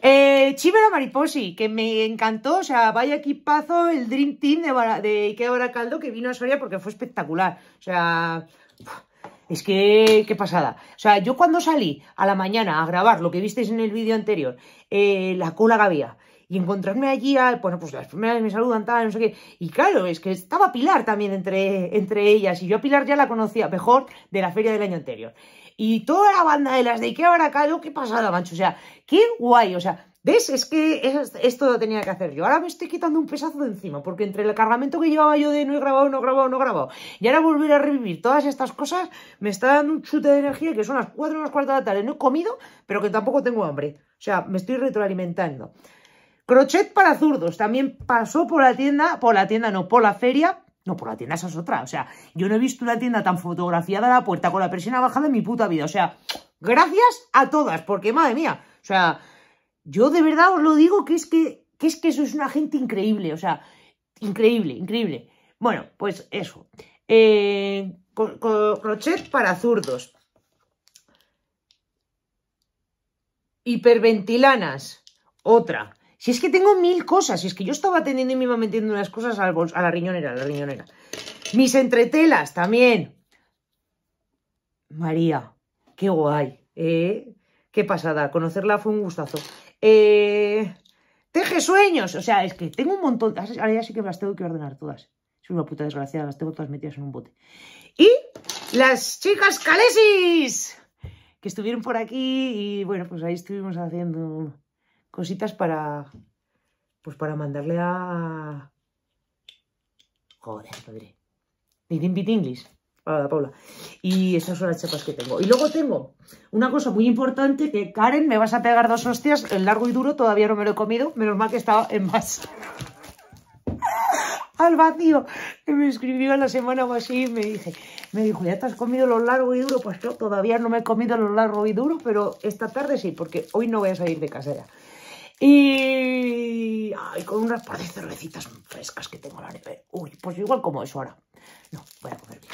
Eh, Chivera Mariposi, que me encantó, o sea, vaya equipazo el Dream Team de, de Ikea Baracaldo que vino a Soria porque fue espectacular. O sea, es que, qué pasada. O sea, yo cuando salí a la mañana a grabar lo que visteis en el vídeo anterior, eh, la cola que y encontrarme allí, bueno, pues las primeras me saludan, tal, no sé qué. Y claro, es que estaba Pilar también entre, ellas, y yo a Pilar ya la conocía mejor de la feria del año anterior. Y toda la banda de las de ¿qué habrá caído, qué pasada, mancho. O sea, qué guay, o sea, ¿Ves? Es que esto lo tenía que hacer yo. Ahora me estoy quitando un pesazo de encima, porque entre el cargamento que llevaba yo de no he grabado, no he grabado, no he grabado, y ahora volver a revivir todas estas cosas, me está dando un chute de energía que son las 4 o las 4 de la tarde. No he comido, pero que tampoco tengo hambre. O sea, me estoy retroalimentando. Crochet para zurdos. También pasó por la tienda, por la tienda no, por la feria, no, por la tienda esa es otra. O sea, yo no he visto una tienda tan fotografiada a la puerta con la persiana bajada en mi puta vida. O sea, gracias a todas, porque madre mía. O sea, yo de verdad os lo digo que es que, que es que eso es una gente increíble, o sea, increíble, increíble. Bueno, pues eso. Eh, crochet para zurdos. Hiperventilanas, otra. Si es que tengo mil cosas, si es que yo estaba teniendo y me iba metiendo unas cosas al a la riñonera, a la riñonera. Mis entretelas también. María, qué guay, ¿eh? Qué pasada, conocerla fue un gustazo. Eh, teje sueños. O sea, es que tengo un montón. Ahora ya sí que las tengo que ordenar todas. Es una puta desgraciada, las tengo todas metidas en un bote. Y las chicas Calesis, que estuvieron por aquí y bueno, pues ahí estuvimos haciendo cositas para, pues para mandarle a... Joder, padre. y y esas son las chapas que tengo. Y luego tengo una cosa muy importante que, Karen, me vas a pegar dos hostias. El largo y duro todavía no me lo he comido. Menos mal que estaba en más. (laughs) Al vacío. me escribió en la semana o así y me dije, me dijo, ¿ya te has comido lo largo y duro? Pues yo todavía no me he comido lo largo y duro, pero esta tarde sí, porque hoy no voy a salir de casera Y ay, con unas par de cervecitas frescas que tengo la Uy, pues igual como eso ahora. No, voy a comer bien.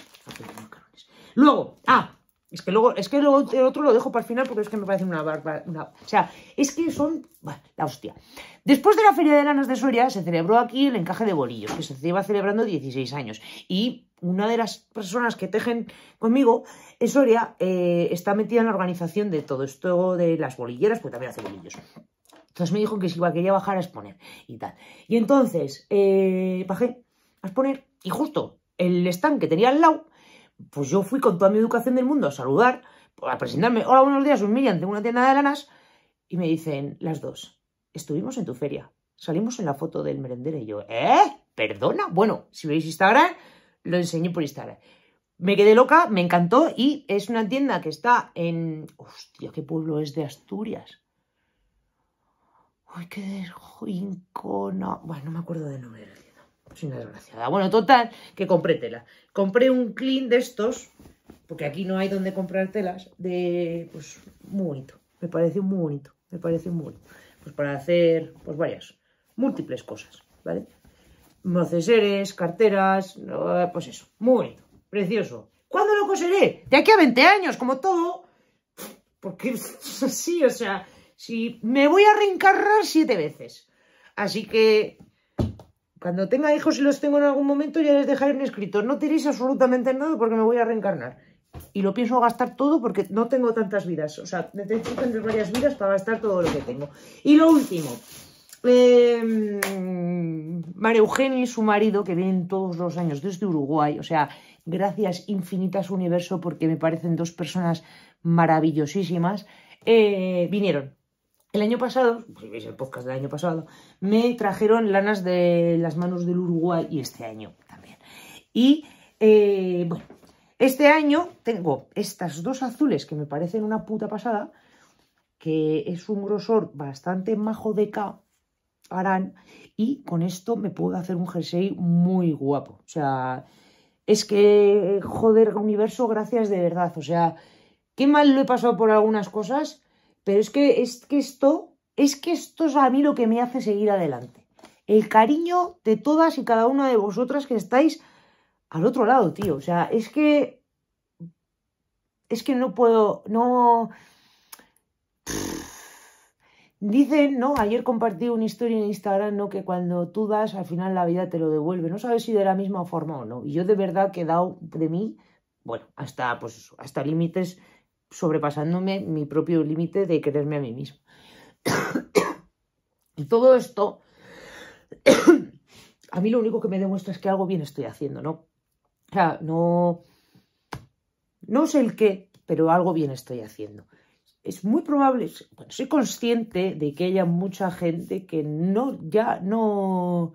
Luego, ah, es que luego, es que luego el otro lo dejo para el final porque es que me parece una barba. o sea, es que son. la hostia. Después de la Feria de Lanas de Soria se celebró aquí el encaje de bolillos, que se lleva celebrando 16 años. Y una de las personas que tejen conmigo en Soria eh, está metida en la organización de todo esto de las bolilleras, porque también hace bolillos. Entonces me dijo que si iba, quería bajar a exponer y tal. Y entonces eh, bajé a exponer y justo el stand que tenía al lado pues yo fui con toda mi educación del mundo a saludar, a presentarme, hola, buenos días, soy Miriam, tengo una tienda de lanas, y me dicen las dos, estuvimos en tu feria, salimos en la foto del merendero, y yo, ¿eh? ¿Perdona? Bueno, si veis Instagram, lo enseñé por Instagram. Me quedé loca, me encantó, y es una tienda que está en... Hostia, ¿qué pueblo es de Asturias? Uy, qué no... Bueno, no me acuerdo de nombre desgraciada. Bueno, total, que compré tela. Compré un clean de estos, porque aquí no hay donde comprar telas, de, pues, muy bonito. Me parece muy bonito, me parece muy bonito. Pues para hacer, pues varias, múltiples cosas, ¿vale? Moceseres, carteras, pues eso, muy bonito, precioso. ¿Cuándo lo coseré? De aquí a 20 años, como todo. Porque (laughs) sí, o sea, si me voy a reencarnar siete veces. Así que cuando tenga hijos y los tengo en algún momento ya les dejaré un escrito. No tiréis absolutamente nada porque me voy a reencarnar. Y lo pienso gastar todo porque no tengo tantas vidas. O sea, necesito tener varias vidas para gastar todo lo que tengo. Y lo último. Eh, María Eugenia y su marido, que vienen todos los años desde Uruguay. O sea, gracias infinitas universo porque me parecen dos personas maravillosísimas. Eh, vinieron el año pasado, si veis pues, el podcast del año pasado, me trajeron lanas de las manos del Uruguay y este año también. Y eh, bueno, este año tengo estas dos azules que me parecen una puta pasada, que es un grosor bastante majo de K, y con esto me puedo hacer un jersey muy guapo. O sea, es que, joder, universo, gracias de verdad. O sea, qué mal lo he pasado por algunas cosas, pero es que, es que esto, es que esto es a mí lo que me hace seguir adelante. El cariño de todas y cada una de vosotras que estáis al otro lado, tío. O sea, es que, es que no puedo, no... Dicen, ¿no? Ayer compartí una historia en Instagram, ¿no? Que cuando tú das, al final la vida te lo devuelve. No sabes si de la misma forma o no. Y yo de verdad que he dado de mí, bueno, hasta, pues, hasta límites sobrepasándome mi propio límite de quererme a mí mismo. (coughs) y todo esto, (coughs) a mí lo único que me demuestra es que algo bien estoy haciendo, ¿no? O sea, no, no sé el qué, pero algo bien estoy haciendo. Es muy probable, soy consciente de que haya mucha gente que no, ya no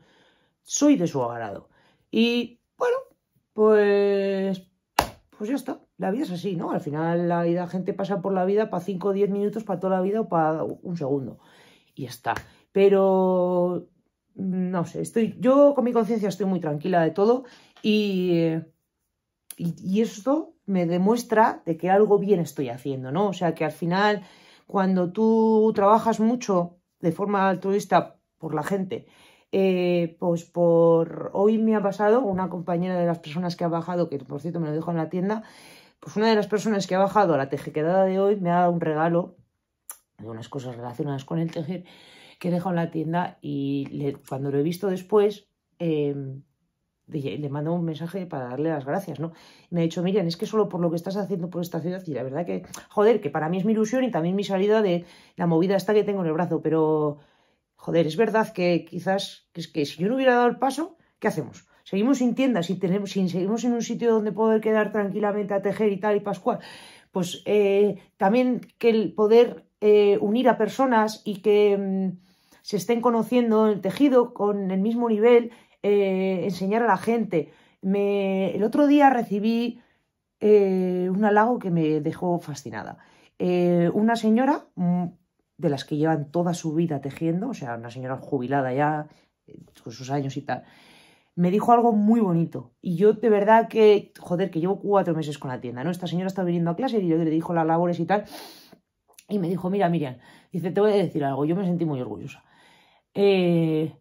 soy de su agrado. Y bueno, pues, pues ya está. La vida es así, ¿no? Al final la, vida, gente pasa por la vida para 5 o 10 minutos, para toda la vida o para un segundo. Y está. Pero, no sé, estoy, yo con mi conciencia estoy muy tranquila de todo y, y, esto me demuestra de que algo bien estoy haciendo, ¿no? O sea, que al final, cuando tú trabajas mucho de forma altruista por la gente, eh, pues por hoy me ha pasado una compañera de las personas que ha bajado, que por cierto me lo dijo en la tienda, pues una de las personas que ha bajado a la quedada de hoy me ha dado un regalo de unas cosas relacionadas con el tejer que he dejado en la tienda y cuando lo he visto después em, le mando un mensaje para darle las gracias, ¿no? me ha dicho, Miriam, es que solo por lo que estás haciendo por esta ciudad y la verdad que, joder, que para mí es mi ilusión y también mi salida de la movida esta que tengo en el brazo, pero, joder, es verdad que quizás es que si yo no hubiera dado el paso, ¿qué hacemos? seguimos sin tiendas, si, tenemos, seguimos en un sitio donde poder quedar tranquilamente a tejer y tal y Pascual, pues eh, también que el poder eh, unir a personas y que mm, se estén conociendo el tejido con el mismo nivel, eh, enseñar a la gente. Me, el otro día recibí un halago que me dejó fascinada. una señora mm, de las que llevan toda su vida tejiendo, o sea, una señora jubilada ya, con sus años y tal, me dijo algo muy bonito. Y yo de verdad que, joder, que llevo cuatro meses con la tienda, ¿no? Esta señora está viniendo a clase y yo le dijo las labores y tal. Y me dijo, mira, Miriam, dice, te voy a decir algo. Yo me sentí muy orgullosa. Eh,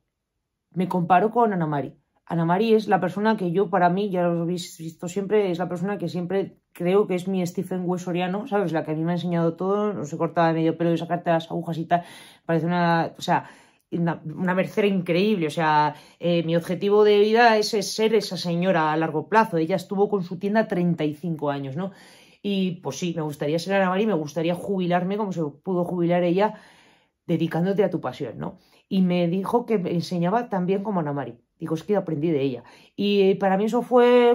me comparo con Ana Mari. Ana Mari es la persona que yo, para mí, ya lo habéis visto siempre, es la persona que siempre creo que es mi Stephen Wesoriano, ¿sabes? La que a mí me ha enseñado todo, no se cortaba medio pelo y sacarte las agujas y tal. Parece una. O sea, una merced increíble. O sea, eh, mi objetivo de vida es, ser esa señora a largo plazo. Ella estuvo con su tienda 35 años, ¿no? Y pues sí, me gustaría ser Ana María, me gustaría jubilarme como se pudo jubilar ella, dedicándote a tu pasión, ¿no? Y me dijo que me enseñaba también como Ana María. Digo, es que aprendí de ella. Y eh, para mí eso fue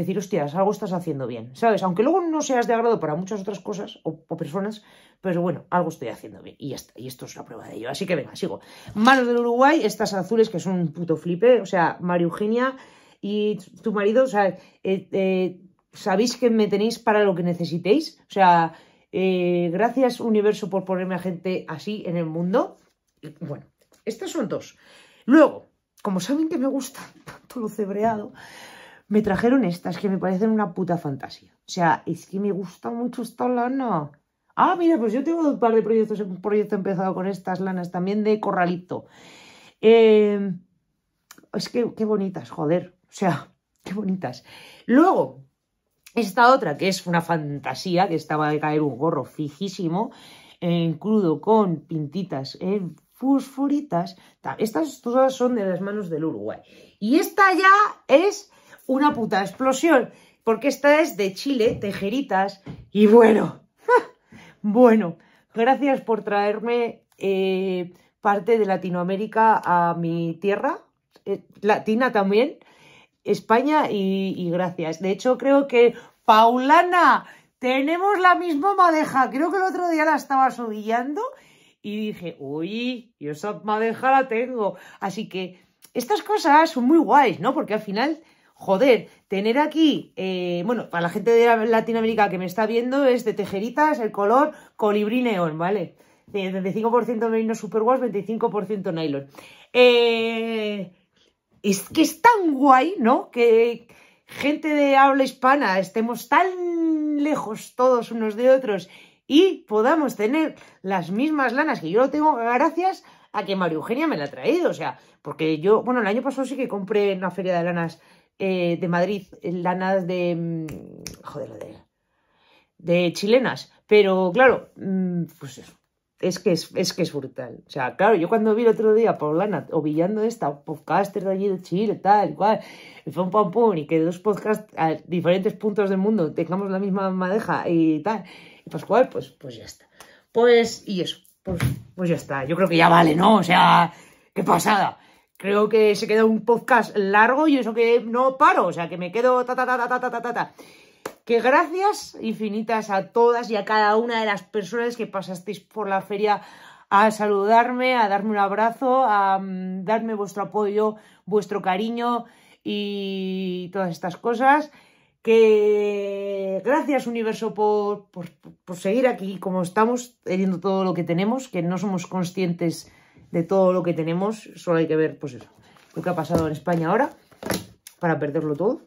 decir, hostias, algo estás haciendo bien, ¿sabes? Aunque luego no seas de agrado para muchas otras cosas o, personas, pero bueno, algo estoy haciendo bien y y esto es la prueba de ello. Así que venga, sigo. Manos del Uruguay, estas azules que son un puto flipe, o sea, María Eugenia y tu marido, o sea, eh, eh, sabéis que me tenéis para lo que necesitéis, o sea, eh, gracias universo por ponerme a gente así en el mundo. bueno, estas son dos. Luego, como saben que me gusta (laughs) tanto lo cebreado, me trajeron estas que me parecen una puta fantasía. O sea, es que me gusta mucho esta lana. Ah, mira, pues yo tengo un par de proyectos, un proyecto empezado con estas lanas también de corralito. Em, es que qué bonitas, joder. O sea, (laughs) qué bonitas. Luego, esta otra, que es una fantasía, que estaba de caer un gorro fijísimo, en crudo, con pintitas en eh, fosforitas. Estas todas son de las manos del Uruguay. Y esta ya es una puta explosión, porque esta es de Chile, tejeritas, y bueno, (laughs) bueno, gracias por traerme eh, parte de Latinoamérica a mi tierra, eh, latina también, España, y, gracias. De hecho, creo que Paulana, tenemos la misma madeja, creo que el otro día la estaba subillando y dije, uy, yo esa madeja la tengo. Así que estas cosas son muy guays, ¿no? Porque al final joder, tener aquí, eh, bueno, para la gente de Latinoamérica que me está viendo, es de tejeritas el color colibrí neón, ¿vale? 75% merino superwash, 25% nylon. Eh, es que es tan guay, ¿no? Que gente de habla hispana estemos tan lejos todos unos de otros y podamos tener las mismas lanas que yo lo tengo gracias a que María Eugenia me la ha traído. O sea, porque yo, bueno, el año pasado sí que compré en una feria de lanas eh, de Madrid, eh, lanas de. Mm, joder, de. de chilenas. Pero claro, mm, pues es que es, que es brutal. O sea, claro, yo cuando vi el otro día a Paulana ovillando esta podcaster de allí de Chile, tal, cual, y un pum, y que dos podcasts a diferentes puntos del mundo tengamos la misma madeja y tal, y Pascual, pues, pues ya está. Pues, y eso, pues, pues ya está. Yo creo que ya vale, ¿no? O sea, qué pasada. Creo que se queda un podcast largo y eso que no paro, o sea, que me quedo ta ta ta ta ta ta ta Que gracias infinitas a todas y a cada una de las personas que pasasteis por la feria a saludarme, a darme un abrazo, a mm, darme vuestro apoyo, vuestro cariño y todas estas cosas. Que gracias universo por, por seguir aquí como estamos, teniendo todo lo que tenemos, que no somos conscientes de todo lo que tenemos, solo hay que ver, pues eso, lo que ha pasado en España ahora, para perderlo todo.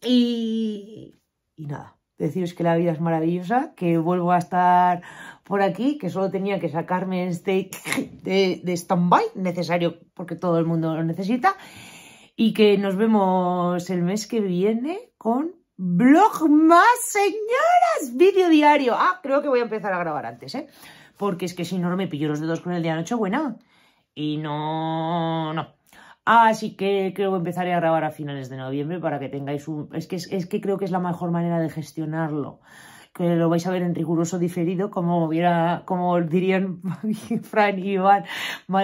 Y, y nada, deciros que la vida es maravillosa, que vuelvo a estar por aquí, que solo tenía que sacarme este de, de stand-by, necesario porque todo el mundo lo necesita, y que nos vemos el mes que viene con blog más, señoras, vídeo diario. Ah, creo que voy a empezar a grabar antes, ¿eh? porque es que si no, me pillo los dedos con el día de buena. Y no, no. Así que creo que empezaré a grabar a finales de noviembre para que tengáis un... Es que, es que creo que es la mejor manera de gestionarlo que lo vais a ver en riguroso diferido, como, hubiera, como dirían (laughs) Fran y Iván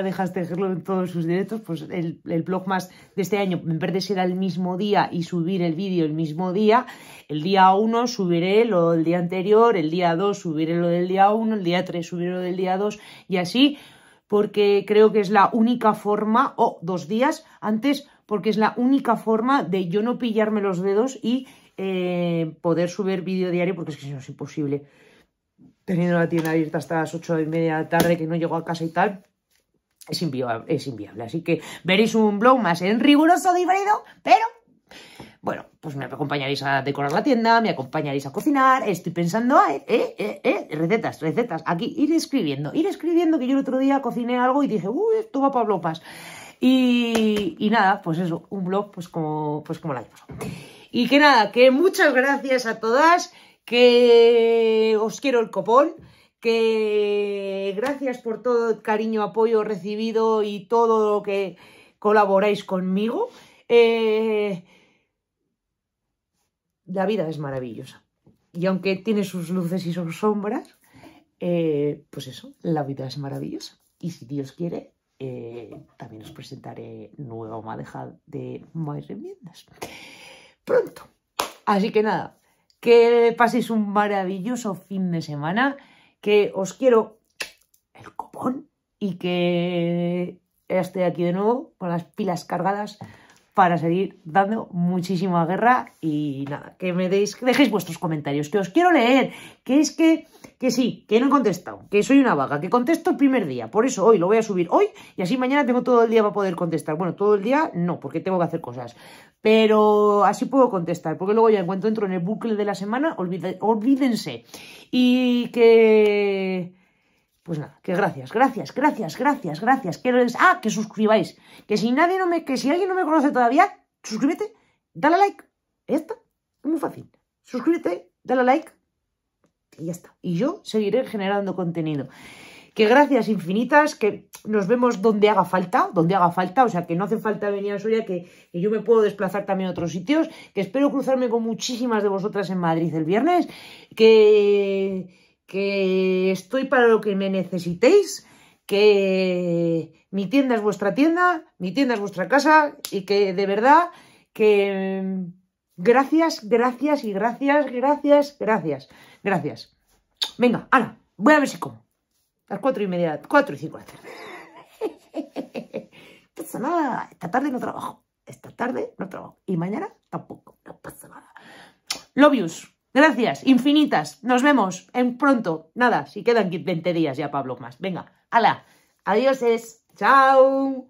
dejas Tejerlo en todos sus directos, pues el, blog más de este año, en vez de ser al mismo día y subir el vídeo el mismo día, el día 1 subiré lo del día anterior, el día 2 subiré lo del día 1, el día 3 subiré lo del día 2 y así porque creo que es la única forma, o dos días antes, porque es la única forma de yo no pillarme los dedos y eh, poder subir vídeo diario, porque es que si no es imposible. Teniendo la tienda abierta hasta las ocho y media de la tarde, que no llego a casa y tal, es inviable, es inviable. Así que veréis un blog más en riguroso diferido, pero bueno, pues me acompañaréis a decorar la tienda, me acompañaréis a cocinar, estoy pensando, eh, eh, eh, recetas, recetas, aquí, ir escribiendo, ir escribiendo, que yo el otro día cociné algo y dije, uy, esto va para blopas. Y, nada, pues eso, un blog, pues como, pues como la y que nada, que muchas gracias a todas, que os quiero el copón, que gracias por todo el cariño, apoyo recibido y todo lo que colaboráis conmigo. Eh, la vida es maravillosa. Y aunque tiene sus luces y sus sombras, eh, pues eso, la vida es maravillosa. Y si Dios quiere, eh, también os presentaré nueva madeja de más remiendas pronto. Así que nada, que paséis un maravilloso fin de semana, que os quiero el copón y que esté aquí de nuevo con las pilas cargadas para seguir dando muchísima guerra y nada, que me deis, dejéis vuestros comentarios, que os quiero leer, que es que, que sí, que no he contestado, que soy una vaga, que contesto el primer día, por eso hoy lo voy a subir hoy y así mañana tengo todo el día para poder contestar. Bueno, todo el día no, porque tengo que hacer cosas, pero así puedo contestar, porque luego ya en cuanto entro en el bucle de la semana, olvídense. Y que pues nada, que gracias, gracias, gracias, gracias, gracias. Que Ah, que suscribáis. Que si nadie no me, que si alguien no me conoce todavía, suscríbete, dale like. Esta, Es muy fácil. Suscríbete, dale like. Y ya está. Y yo seguiré generando contenido. Que gracias infinitas, que nos vemos donde haga falta, donde haga falta, o sea, que no hace falta venir a Soria, que, que yo me puedo desplazar también a otros sitios, que espero cruzarme con muchísimas de vosotras en Madrid el viernes, que, que estoy para lo que me necesitéis, que mi tienda es vuestra tienda, mi tienda es vuestra casa y que de verdad que mm, gracias, gracias y gracias, gracias, gracias, gracias. Venga, ahora, voy a ver si como. a Las cuatro y media, cuatro y cinco la tarde. (laughs) nada, esta tarde no trabajo. Esta tarde no trabajo. Y mañana tampoco, no pasa nada. Love Gracias, infinitas. Nos vemos en pronto. Nada, si quedan 20 días ya Pablo más. Venga, hala. Adiós, chao.